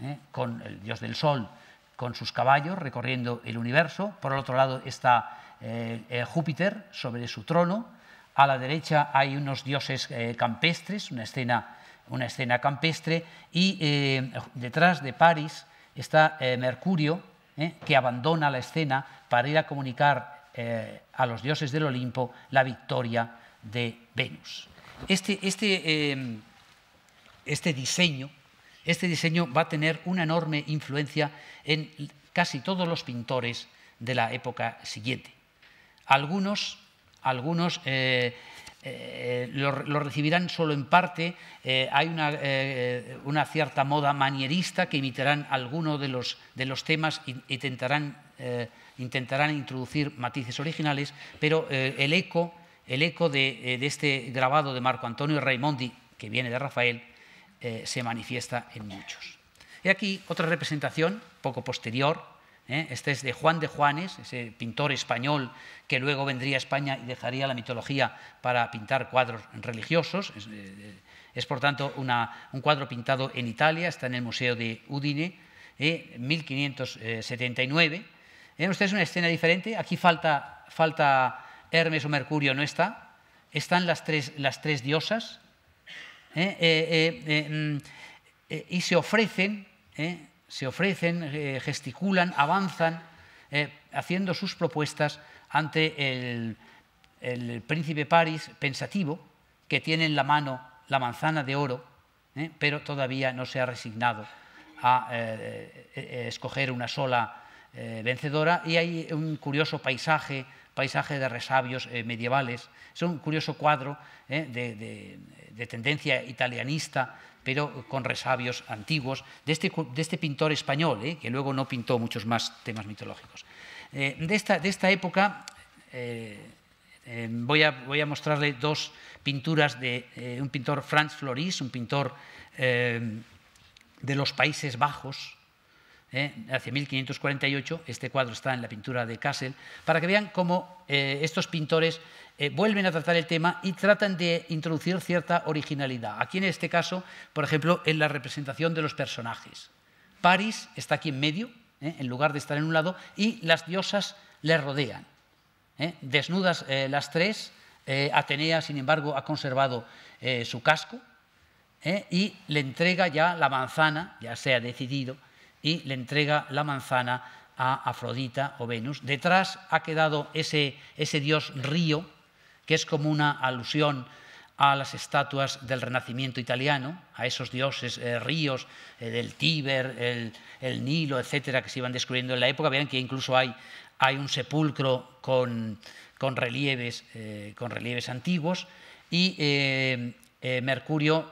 ¿eh? con el dios del sol, con sus caballos recorriendo el universo. Por el otro lado está eh, eh, Júpiter sobre su trono. A la derecha hay unos dioses campestres, una escena, una escena, campestre. Y detrás de París está Mercurio, que abandona la escena para ir a comunicar a los dioses del Olimpo la victoria de Venus. Este, este este diseño, este diseño va a tener una enorme influencia en casi todos los pintores de la época siguiente. Algunos, eh, eh, lo, recibirán solo en parte, eh, hay una, cierta moda manierista que imitarán algunos de los, temas e intentarán, introducir matices originales, pero el eco, el eco de este grabado de Marco Antonio Raimondi, que viene de Rafael, eh, se manifiesta en muchos. Y aquí otra representación, poco posterior, ¿eh? este es de Juan de Juanes, ese pintor español que luego vendría a España y dejaría la mitología para pintar cuadros religiosos. Es, eh, por tanto, un cuadro pintado en Italia, está en el Museo de Udine, en 1579. Esta es una escena diferente, aquí falta, falta Hermes o Mercurio, no está. Están las las tres diosas, ¿eh? Eh, eh, mm, y se ofrecen, se ofrecen, gesticulan, avanzan, haciendo sus propuestas ante el, príncipe París pensativo, que tiene en la mano la manzana de oro, pero todavía no se ha resignado a escoger una sola eh, vencedora y hay un curioso paisaje, paisaje de resabios eh, medievales. Es un curioso cuadro eh, de, tendencia italianista, pero con resabios antiguos, de este, este pintor español, que luego no pintó muchos más temas mitológicos. de, esta, época voy, a, voy a mostrarle dos pinturas de un pintor Franz Floris, un pintor de los Países Bajos, ¿eh? hacia 1548, este cuadro está en la pintura de Kassel, para que vean cómo eh, estos pintores eh, vuelven a tratar el tema y tratan de introducir cierta originalidad. Aquí en este caso, por ejemplo, en la representación de los personajes. París está aquí en medio, en lugar de estar en un lado, y las diosas le rodean. Desnudas las tres, Atenea, sin embargo, ha conservado su casco y le entrega ya la manzana, ya se ha decidido, y le entrega la manzana a Afrodita o Venus. Detrás ha quedado ese, dios Río, que es como una alusión a las estatuas del Renacimiento italiano, a esos dioses eh, ríos eh, del Tíber, el, Nilo, etcétera, que se iban descubriendo en la época. Vean que incluso hay, un sepulcro con, relieves, eh, con relieves antiguos y Mercurio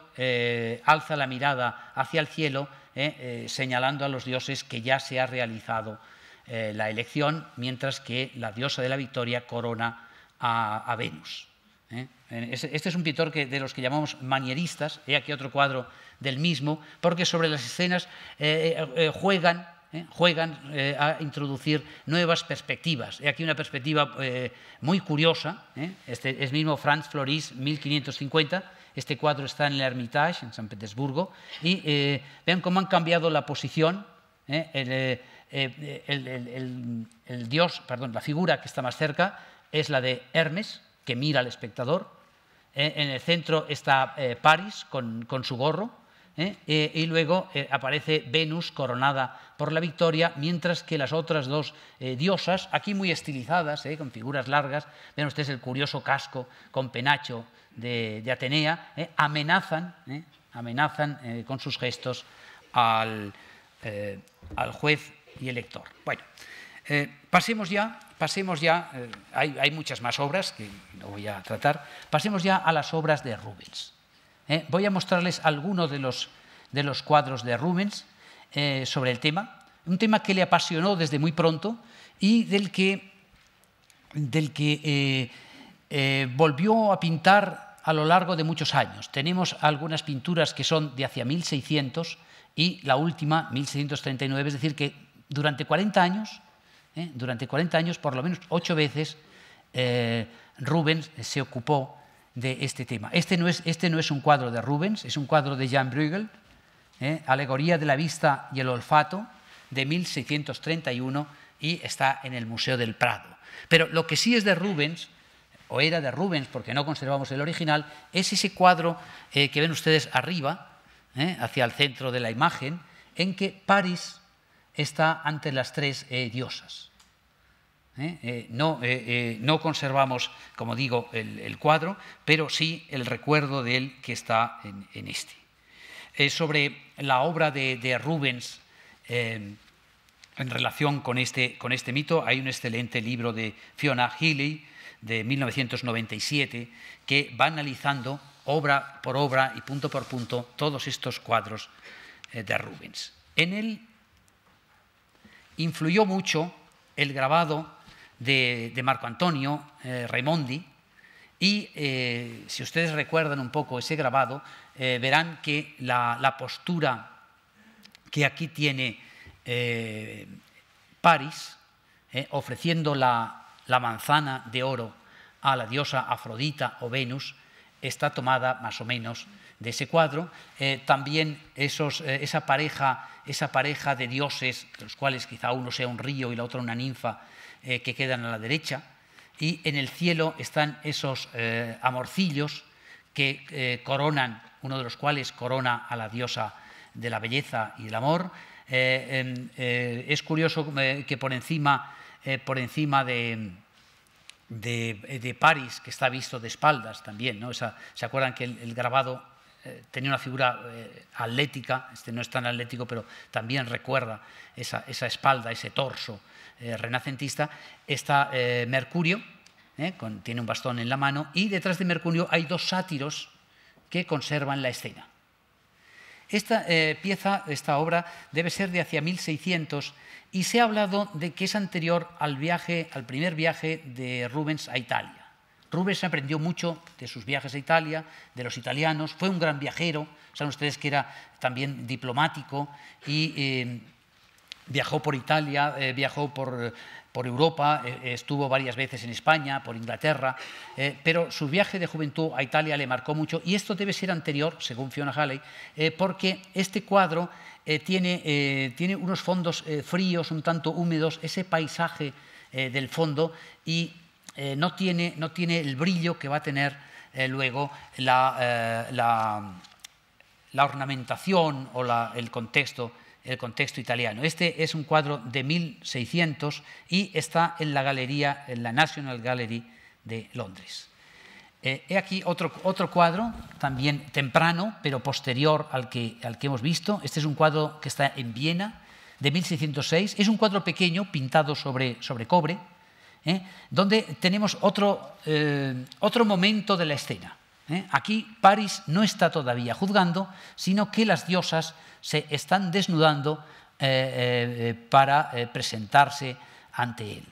alza la mirada hacia el cielo ¿eh? Eh, señalando a los dioses que ya se ha realizado eh, la elección, mientras que la diosa de la victoria corona a, Venus. Este es un pintor que, de los que llamamos manieristas, he aquí otro cuadro del mismo, porque sobre las escenas juegan ¿eh? juegan eh, a introducir nuevas perspectivas. Y aquí una perspectiva eh, muy curiosa. Este es mismo Franz Floris, 1550. Este cuadro está en el Hermitage, en San Petersburgo. Y vean cómo han cambiado la posición. El, dios, perdón, la figura que está más cerca es la de Hermes, que mira al espectador. En el centro está París con, su gorro ¿eh? Eh, y luego eh, aparece Venus coronada por la victoria, mientras que las otras dos diosas, aquí muy estilizadas, con figuras largas, ven ustedes el curioso casco con penacho de, Atenea, amenazan, amenazan con sus gestos al, juez y elector. Bueno, pasemos ya pasemos ya, hay, muchas más obras que no voy a tratar, pasemos ya a las obras de Rubens. ¿eh? voy a mostrarles algunos de los, de los cuadros de Rubens eh, sobre el tema, un tema que le apasionó desde muy pronto y del que, del que eh, volvió a pintar a lo largo de muchos años. Tenemos algunas pinturas que son de hacia 1600 y la última, 1639, es decir, que durante 40 años, durante 40 años, por lo menos ocho veces, Rubens se ocupó de este tema. Este no es, este no es un cuadro de Rubens, es un cuadro de Jan Bruegel, ¿eh? Alegoría de la vista y el olfato, de 1631 y está en el Museo del Prado. Pero lo que sí es de Rubens, o era de Rubens porque no conservamos el original, es ese cuadro eh, que ven ustedes arriba, ¿eh? hacia el centro de la imagen, en que París está ante las tres diosas. ¿eh? Eh, eh, no, conservamos, como digo, el, cuadro, pero sí el recuerdo de él que está en, este. sobre la obra de, Rubens, en relación con este, con este, mito, hay un excelente libro de Fiona Healy de 1997 que va analizando obra por obra y punto por punto todos estos cuadros de Rubens. En él influyó mucho el grabado de, Marco Antonio eh, Raimondi. Y eh, si ustedes recuerdan un poco ese grabado, eh, verán que la, postura que aquí tiene París, ofreciendo la, manzana de oro a la diosa Afrodita o Venus, está tomada más o menos de ese cuadro. también esa, pareja, esa pareja de dioses, los cuales quizá uno sea un río y la otra una ninfa, eh, que quedan a la derecha, y en el cielo están esos eh, amorcillos que eh, coronan, uno de los cuales corona a la diosa de la belleza y del amor. Em, es curioso que por encima, por encima de, de, París, que está visto de espaldas también, ¿no? ¿se acuerdan que el, grabado tenía una figura atlética, este no es tan atlético, pero también recuerda esa espalda, ese torso eh, renacentista, está eh, Mercurio, eh, tiene un bastón en la mano, y detrás de Mercurio hay dos sátiros que conservan la escena. Esta pieza, esta obra, debe ser de hacia 1600 y se ha hablado de que es anterior al viaje, al primer viaje de Rubens a Italia. Rubens aprendió mucho de sus viajes a Italia, de los italianos, fue un gran viajero, saben ustedes que era también diplomático y viajó por Italia, eh, viajó por, Europa, eh, estuvo varias veces en España, por Inglaterra, eh, pero su viaje de juventud a Italia le marcó mucho y esto debe ser anterior, según Fiona Halley, porque este cuadro tiene, unos fondos fríos, un tanto húmedos, ese paisaje del fondo y no tiene, no, tiene, el brillo que va a tener luego la, ornamentación o el contexto el contexto italiano. Este es un cuadro de 1600 y está en la galería, en la National Gallery de Londres. Eh, he aquí otro, otro, cuadro, también temprano, pero posterior al que, al que hemos visto. Este es un cuadro que está en Viena, de 1606. Es un cuadro pequeño, pintado sobre, sobre cobre, ¿eh? donde tenemos otro, eh, otro momento de la escena. ¿eh? Aquí París no está todavía juzgando, sino que las diosas se están desnudando eh, eh, para presentarse ante él.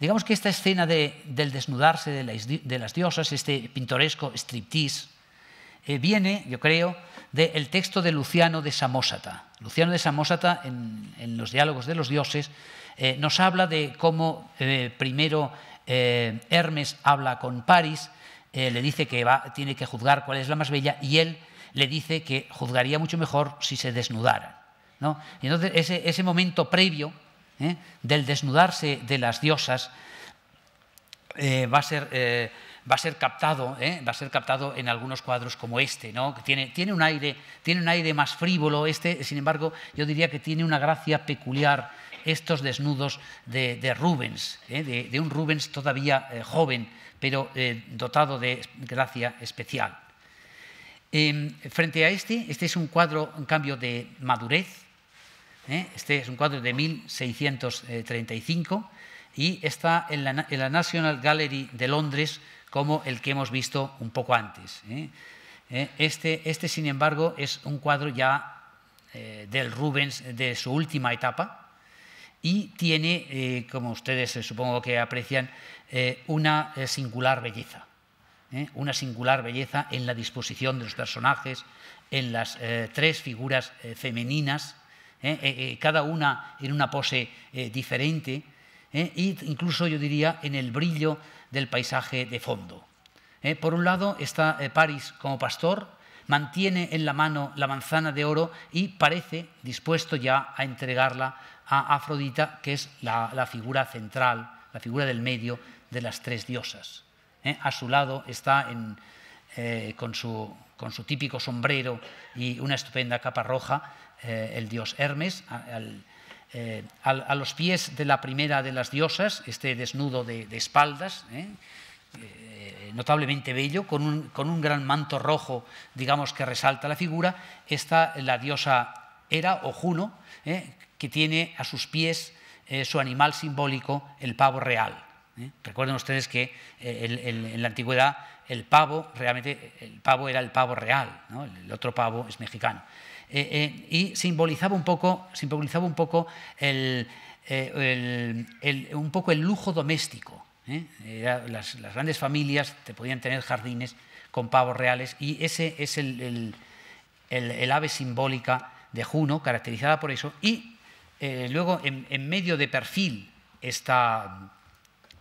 Digamos que esta escena del desnudarse de las, diosas, este pintoresco striptease, viene, yo creo, del texto de Luciano de Samosata. Luciano de Samosata, en los diálogos de los dioses, nos habla de cómo primero Hermes habla con París, eh, le dice que va, tiene que juzgar cuál es la más bella y él le dice que juzgaría mucho mejor si se desnudaran. ¿no? Y entonces ese, momento previo ¿eh? del desnudarse de las diosas eh, va, a ser, captado, va a ser captado en algunos cuadros como este, ¿no? que tiene, tiene, un aire, tiene un aire más frívolo, este, sin embargo, yo diría que tiene una gracia peculiar estos desnudos de, Rubens, de, un Rubens todavía joven pero eh, dotado de gracia especial. Em, frente a este, este es un cuadro, en cambio, de madurez. ¿eh? Este es un cuadro de 1635 y está en la, National Gallery de Londres como el que hemos visto un poco antes. ¿eh? Este, este, sin embargo, es un cuadro ya del Rubens de su última etapa, y tiene, eh, como ustedes eh, supongo que aprecian, eh, una singular belleza. Una singular belleza en la disposición de los personajes, en las tres figuras femeninas, cada una en una pose diferente, e incluso yo diría en el brillo del paisaje de fondo. por un lado está París como pastor, mantiene en la mano la manzana de oro y parece dispuesto ya a entregarla a Afrodita, que es la, figura central, la figura del medio de las tres diosas. ¿eh? A su lado está eh, con, su, típico sombrero y una estupenda capa roja eh, el dios Hermes. a los pies de la primera de las diosas, este desnudo de, espaldas, notablemente bello, con un, gran manto rojo, digamos, que resalta la figura, está la diosa Hera o Juno, que tiene a sus pies eh, su animal simbólico, el pavo real. ¿eh? Recuerden ustedes que eh, en la antigüedad el pavo, realmente el pavo era el pavo real, el otro pavo es mexicano. y simbolizaba un poco, simbolizaba un poco el, un poco el lujo doméstico. las, grandes familias te podían tener jardines con pavos reales y ese es el, ave simbólica de Juno, caracterizada por eso. Y eh, luego en, medio de perfil está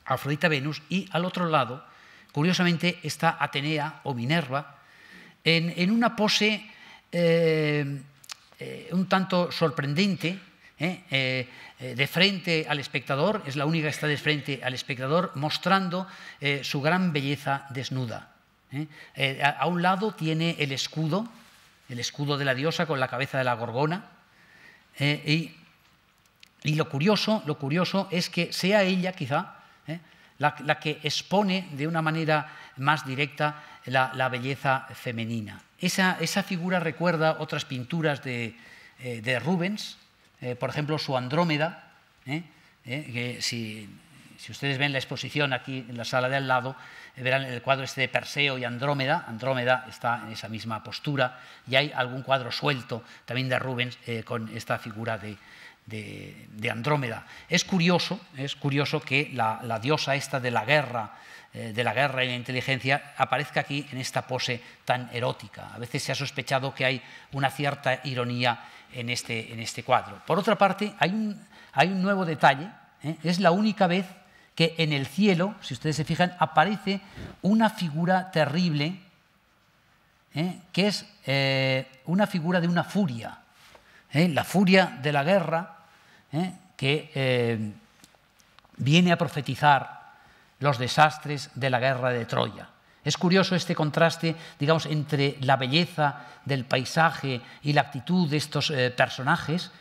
Afrodita Venus y al otro lado, curiosamente, está Atenea o Minerva en, una pose eh, eh, un tanto sorprendente. de frente al espectador, es la única que está de frente al espectador, mostrando su gran belleza desnuda. A, un lado tiene el escudo, el escudo de la diosa con la cabeza de la gorgona, y y lo curioso, lo curioso es que sea ella quizá ¿eh? la, que expone de una manera más directa la, belleza femenina. Esa, figura recuerda otras pinturas de, eh, Rubens, eh, por ejemplo su Andrómeda, que si, si, ustedes ven la exposición aquí en la sala de al lado, verán el cuadro este de Perseo y Andrómeda, Andrómeda está en esa misma postura, y hay algún cuadro suelto también de Rubens con esta figura de de, Andrómeda. Es curioso, es curioso que la, diosa esta de la guerra, eh, de la guerra y la inteligencia aparezca aquí en esta pose tan erótica. A veces se ha sospechado que hay una cierta ironía en este, en este cuadro. Por otra parte, hay un, hay un nuevo detalle. ¿eh? Es la única vez que en el cielo, si ustedes se fijan, aparece una figura terrible, ¿eh? que es una figura de una furia. La furia de la guerra ¿eh? que eh, viene a profetizar los desastres de la guerra de Troya. Es curioso este contraste, digamos, entre la belleza del paisaje y la actitud de estos eh, personajes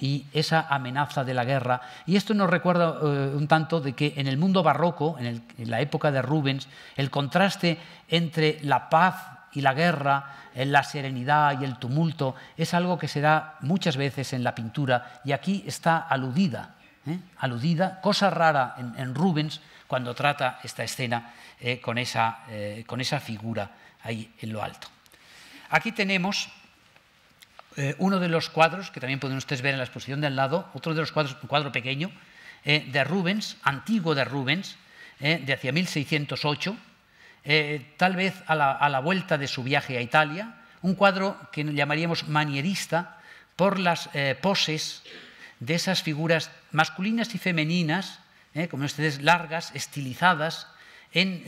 y esa amenaza de la guerra. Y esto nos recuerda un tanto de que en el mundo barroco, en, en la época de Rubens, el contraste entre la paz y la guerra, en la serenidad y el tumulto, es algo que se da muchas veces en la pintura y aquí está aludida, ¿eh? aludida, cosa rara en, Rubens cuando trata esta escena eh, con, esa, eh, con, esa, figura ahí en lo alto. Aquí tenemos uno de los cuadros, que también pueden ustedes ver en la exposición de al lado, otro de los cuadros, un cuadro pequeño, de Rubens, antiguo de Rubens, de hacia 1608, eh, tal vez a la, vuelta de su viaje a Italia, un cuadro que llamaríamos manierista por las eh, poses de esas figuras masculinas y femeninas, eh, como ustedes, largas, estilizadas, en,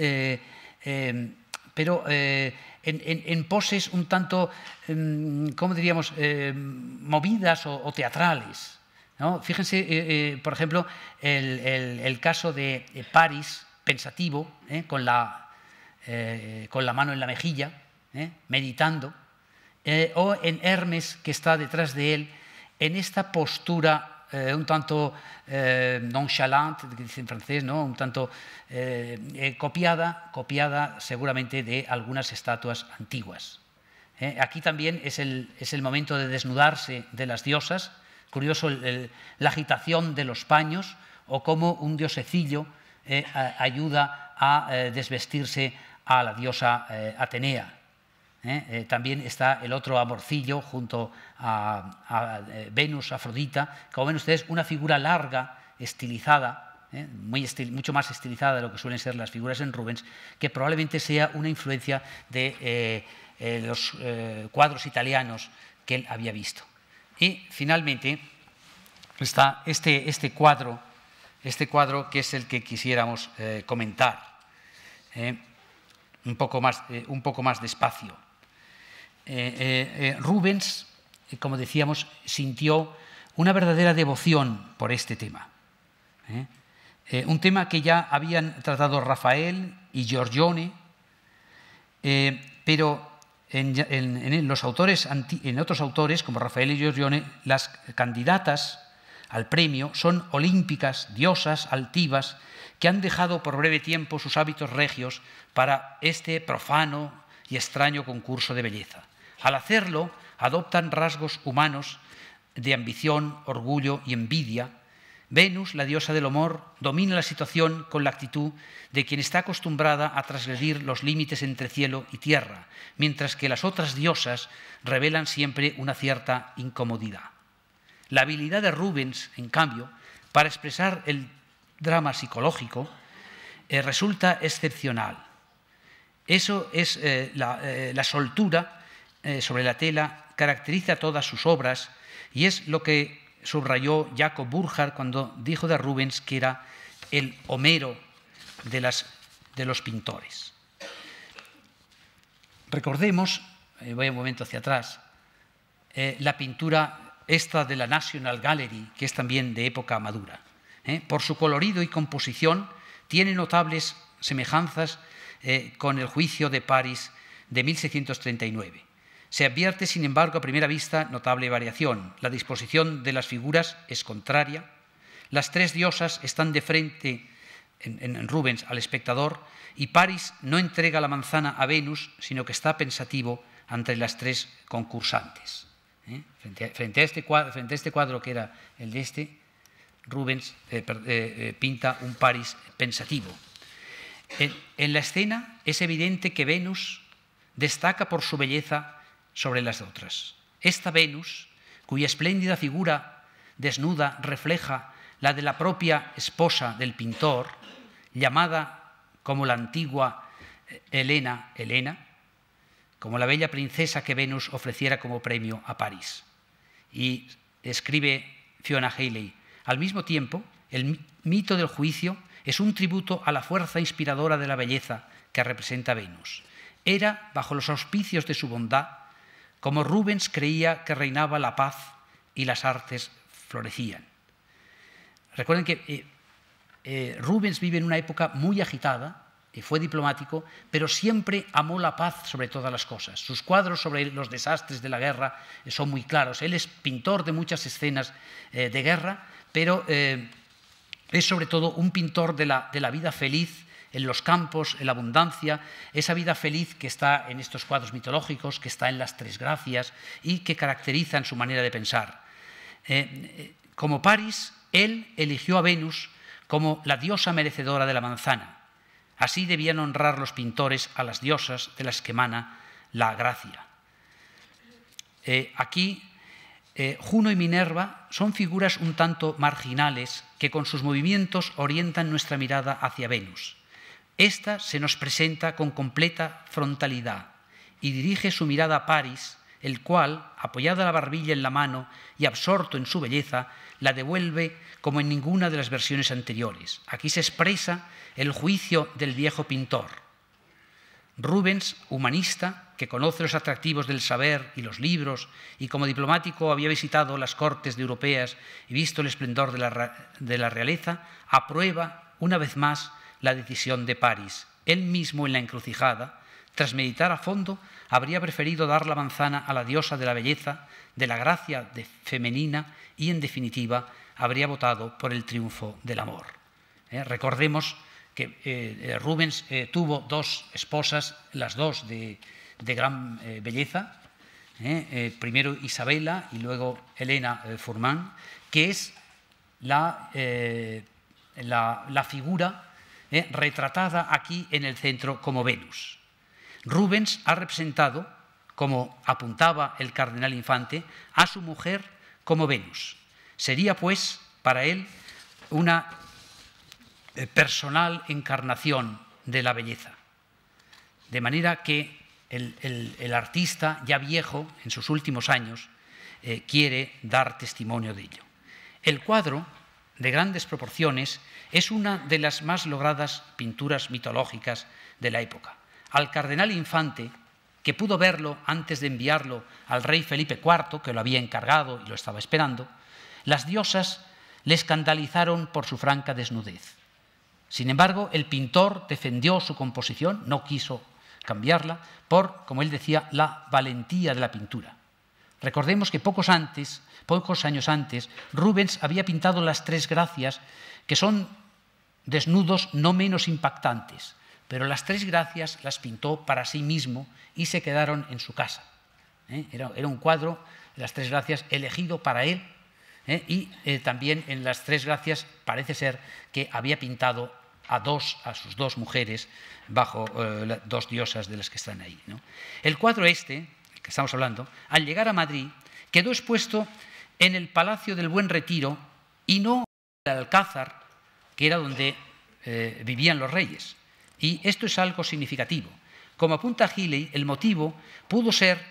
em, pero en, poses un tanto, em, ¿cómo diríamos?, movidas o, teatrales. Fíjense, por ejemplo, el, el, caso de París, pensativo, con la eh, con la mano en la mejilla, eh, meditando, eh, o en Hermes, que está detrás de él, en esta postura un tanto nonchalante, que dice en francés, ¿no? un tanto copiada, copiada seguramente de algunas estatuas antiguas. aquí también es el, momento de desnudarse de las diosas, curioso la agitación de los paños, o cómo un diosecillo ayuda a desvestirse a la diosa eh, Atenea. ¿eh? Eh, también está el otro amorcillo junto a, Venus, Afrodita. Como ven ustedes, una figura larga, estilizada, muy mucho más estilizada de lo que suelen ser las figuras en Rubens, que probablemente sea una influencia de los cuadros italianos que él había visto. Y finalmente está este, este, cuadro, este cuadro que es el que quisiéramos comentar un poco más, eh, un poco más despacio. Eh, eh, Rubens, como decíamos, sintió una verdadera devoción por este tema. un tema que ya habían tratado Rafael y Giorgione, pero los autores, en otros autores, como Rafael y Giorgione, las candidatas al premio son olímpicas, diosas, altivas, que han dejado por breve tiempo sus hábitos regios para este profano y extraño concurso de belleza. Al hacerlo, adoptan rasgos humanos de ambición, orgullo y envidia. Venus, la diosa del amor, domina la situación con la actitud de quien está acostumbrada a transgredir los límites entre cielo y tierra, mientras que las otras diosas revelan siempre una cierta incomodidad. La habilidad de Rubens, en cambio, para expresar el drama psicológico, eh, resulta excepcional. Eso es eh, eh, la, soltura sobre la tela, caracteriza todas sus obras y es lo que subrayó Jacob Burckhardt cuando dijo de Rubens que era el Homero de, de los pintores. Recordemos, voy un momento hacia atrás, la pintura esta de la National Gallery, que es también de época madura. ¿eh? por su colorido y composición, tiene notables semejanzas eh, con el juicio de París de 1639. Se advierte, sin embargo, a primera vista notable variación. La disposición de las figuras es contraria. Las tres diosas están de frente en, Rubens al espectador y París no entrega la manzana a Venus, sino que está pensativo ante las tres concursantes. ¿eh? Este frente a este cuadro que era el de este, Rubens eh, eh, eh, pinta un París pensativo. En, la escena es evidente que Venus destaca por su belleza sobre las otras. Esta Venus, cuya espléndida figura desnuda refleja la de la propia esposa del pintor, llamada como la antigua Elena, Helena, como la bella princesa que Venus ofreciera como premio a París. Y escribe Fiona Haley, al mismo tiempo, el mito del juicio es un tributo a la fuerza inspiradora de la belleza que representa Venus. Era, bajo los auspicios de su bondad, como Rubens creía que reinaba la paz y las artes florecían. Recuerden que eh, eh, Rubens vive en una época muy agitada, y fue diplomático, pero siempre amó la paz sobre todas las cosas. Sus cuadros sobre los desastres de la guerra eh, son muy claros. Él es pintor de muchas escenas eh, de guerra, pero eh, es sobre todo un pintor de la, vida feliz en los campos, en la abundancia, esa vida feliz que está en estos cuadros mitológicos, que está en las tres gracias y que caracteriza en su manera de pensar. como París, él eligió a Venus como la diosa merecedora de la manzana Así debían honrar los pintores a las diosas de las que emana la gracia. Eh, aquí, eh, Juno y Minerva son figuras un tanto marginales que con sus movimientos orientan nuestra mirada hacia Venus. Esta se nos presenta con completa frontalidad y dirige su mirada a París, el cual, apoyada la barbilla en la mano y absorto en su belleza, la devuelve como en ninguna de las versiones anteriores. Aquí se expresa el juicio del viejo pintor. Rubens, humanista, que conoce los atractivos del saber y los libros, y como diplomático había visitado las cortes de europeas y visto el esplendor de la realeza, aprueba una vez más la decisión de París. Él mismo en la encrucijada, tras meditar a fondo, habría preferido dar la manzana a la diosa de la belleza, de la gracia de femenina y, en definitiva, habría votado por el triunfo del amor. Eh, recordemos que eh, eh, Rubens tuvo dos esposas, las dos de, gran belleza, primero Isabela y luego Elena Furman, que es la figura retratada aquí en el centro como Venus. Rubens ha representado, como apuntaba el cardenal Infante, a su mujer como Venus. Sería, pues, para él una eh, personal encarnación de la belleza. De manera que el, artista, ya viejo, en sus últimos años, eh, quiere dar testimonio de ello. El cuadro, de grandes proporciones, es una de las más logradas pinturas mitológicas de la época al cardenal Infante, que pudo verlo antes de enviarlo al rey Felipe IV, que lo había encargado y lo estaba esperando, las diosas le escandalizaron por su franca desnudez. Sin embargo, el pintor defendió su composición, no quiso cambiarla, por, como él decía, la valentía de la pintura. Recordemos que pocos, antes, pocos años antes, Rubens había pintado las tres gracias, que son desnudos no menos impactantes, pero las tres gracias las pintó para sí mismo y se quedaron en su casa. ¿eh? Era, un cuadro, las tres gracias, elegido para él. ¿eh? Y eh, también en las tres gracias parece ser que había pintado a dos, a sus dos mujeres, bajo las dos diosas de las que están ahí. El cuadro este, que estamos hablando, al llegar a Madrid, quedó expuesto en el Palacio del Buen Retiro y no en el Alcázar, que era donde vivían los reyes. Y esto es algo significativo. Como apunta Healy, el motivo pudo ser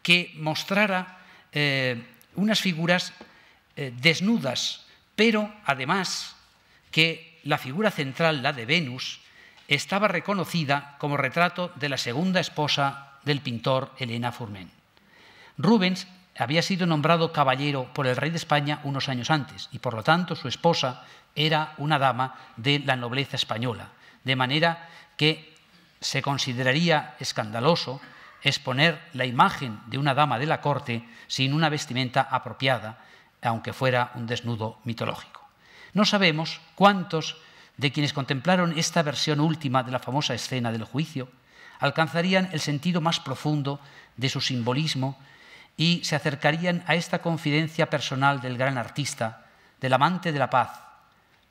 que mostrara eh, unas figuras eh, desnudas, pero además que la figura central, la de Venus, estaba reconocida como retrato de la segunda esposa del pintor Elena furmén. Rubens había sido nombrado caballero por el rey de España unos años antes y por lo tanto su esposa era una dama de la nobleza española de manera que se consideraría escandaloso exponer la imagen de una dama de la corte sin una vestimenta apropiada, aunque fuera un desnudo mitológico. No sabemos cuántos de quienes contemplaron esta versión última de la famosa escena del juicio alcanzarían el sentido más profundo de su simbolismo y se acercarían a esta confidencia personal del gran artista, del amante de la paz.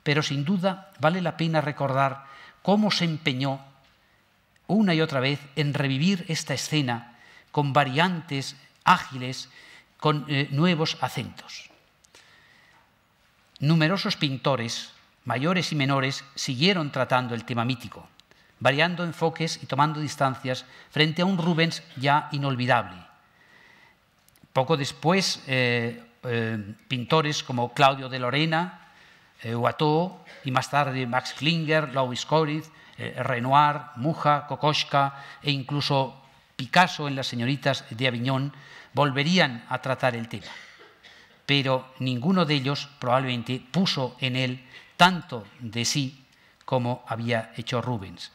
Pero sin duda vale la pena recordar cómo se empeñó una y otra vez en revivir esta escena con variantes ágiles, con eh, nuevos acentos. Numerosos pintores, mayores y menores, siguieron tratando el tema mítico, variando enfoques y tomando distancias frente a un Rubens ya inolvidable. Poco después, eh, eh, pintores como Claudio de Lorena, eh, y más tarde Max Klinger, Louis Coritz, eh, Renoir, Muja, Kokoschka e incluso Picasso en Las señoritas de Aviñón volverían a tratar el tema. Pero ninguno de ellos probablemente puso en él tanto de sí como había hecho Rubens.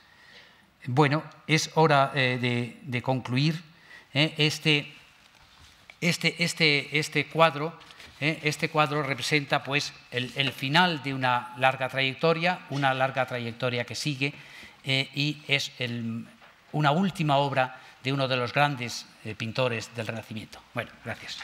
Bueno, es hora eh, de, concluir este, este, este, este cuadro ¿eh? Este cuadro representa pues, el, final de una larga trayectoria, una larga trayectoria que sigue eh, y es una última obra de uno de los grandes eh, pintores del Renacimiento. Bueno, gracias.